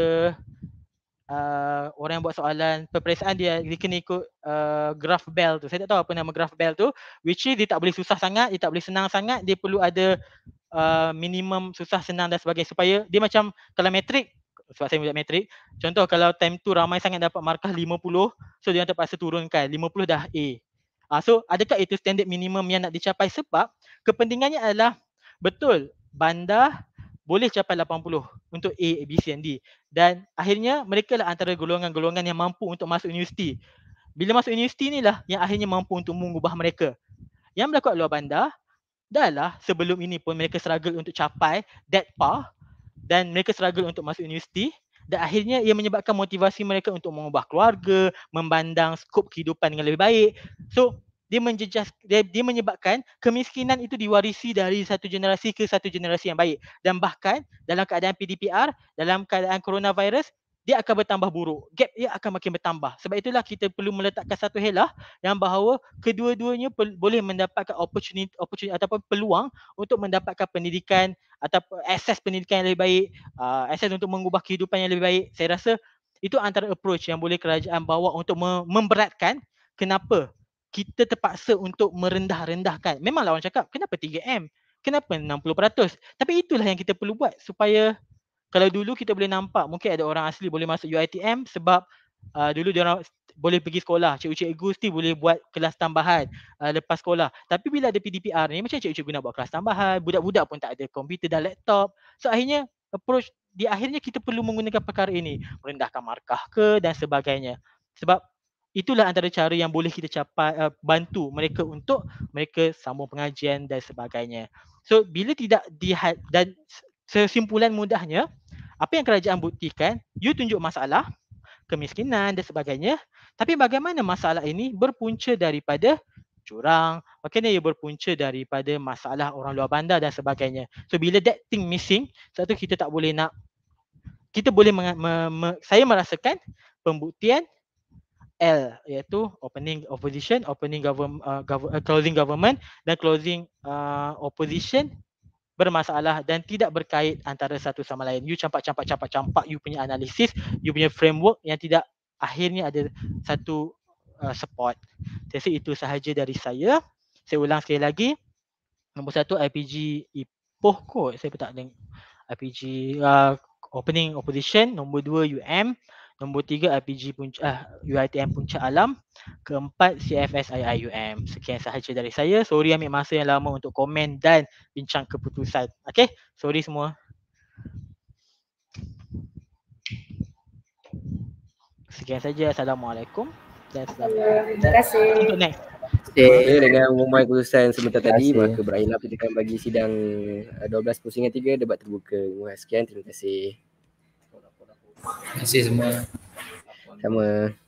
uh, orang yang buat soalan peperiksaan dia dia kena ikut uh, graph bell tu. Saya tak tahu apa nama graph bell tu which is dia tak boleh susah sangat, dia tak boleh senang sangat, dia perlu ada uh, minimum susah senang dan sebagainya supaya dia macam kalau metrik sebab saya buat metrik contoh kalau time tu ramai sangat dapat markah 50 so dia terpaksa turunkan 50 dah A uh, so adakah itu standard minimum yang nak dicapai sebab kepentingannya adalah betul bandar boleh capai 80 untuk A, B, C, D dan akhirnya mereka lah antara golongan-golongan yang mampu untuk masuk universiti bila masuk universiti ni lah yang akhirnya mampu untuk mengubah mereka yang berlaku kat luar bandar dah lah sebelum ini pun mereka struggle untuk capai that path dan mereka struggle untuk masuk universiti dan akhirnya ia menyebabkan motivasi mereka untuk mengubah keluarga, membandang skop kehidupan dengan lebih baik. So, dia menjejas dia, dia menyebabkan kemiskinan itu diwarisi dari satu generasi ke satu generasi yang baik. Dan bahkan dalam keadaan PDPR, dalam keadaan coronavirus, dia akan bertambah buruk. Gap dia akan makin bertambah. Sebab itulah kita perlu meletakkan satu helah yang bahawa kedua-duanya boleh mendapatkan opportunity, opportunity ataupun peluang untuk mendapatkan pendidikan atau akses pendidikan yang lebih baik, uh, akses untuk mengubah kehidupan yang lebih baik. Saya rasa itu antara approach yang boleh kerajaan bawa untuk me- memberatkan kenapa kita terpaksa untuk merendah-rendahkan. Memanglah orang cakap kenapa 3M? Kenapa 60%? Tapi itulah yang kita perlu buat supaya kalau dulu kita boleh nampak mungkin ada orang asli boleh masuk UiTM sebab uh, dulu dia orang boleh pergi sekolah. Cikgu-cikgu mesti boleh buat kelas tambahan uh, lepas sekolah. Tapi bila ada PDPR ni macam cikgu-cikgu nak buat kelas tambahan, budak-budak pun tak ada komputer dan laptop. So akhirnya approach di akhirnya kita perlu menggunakan perkara ini, merendahkan markah ke dan sebagainya. Sebab itulah antara cara yang boleh kita capai uh, bantu mereka untuk mereka sambung pengajian dan sebagainya. So bila tidak dihad dan sesimpulan mudahnya, apa yang kerajaan buktikan, you tunjuk masalah, kemiskinan dan sebagainya. Tapi bagaimana masalah ini berpunca daripada curang, makanya ia berpunca daripada masalah orang luar bandar dan sebagainya. So bila that thing missing, satu kita tak boleh nak kita boleh meng, me, me, saya merasakan pembuktian L iaitu opening opposition, opening government uh, gov, uh, closing government dan closing uh, opposition bermasalah dan tidak berkait antara satu sama lain. You campak-campak-campak-campak you punya analisis, you punya framework yang tidak akhirnya ada satu uh, support. Jadi itu sahaja dari saya. Saya ulang sekali lagi. Nombor satu IPG Ipoh kot. Saya pun tak dengar. IPG uh, opening opposition. Nombor dua UM. Nombor tiga RPG punca, ah, UITM Punca Alam. Keempat CFS IIUM. Sekian sahaja dari saya. Sorry ambil masa yang lama untuk komen dan bincang keputusan. Okay. Sorry semua. Sekian saja. Assalamualaikum. Dan selamat. Terima kasih. untuk Okay. Okay. dengan umumai keputusan sebentar tadi maka berakhirlah petikan bagi sidang 12 pusingan 3 debat terbuka. Sekian terima kasih. Terima kasih semua. Sama.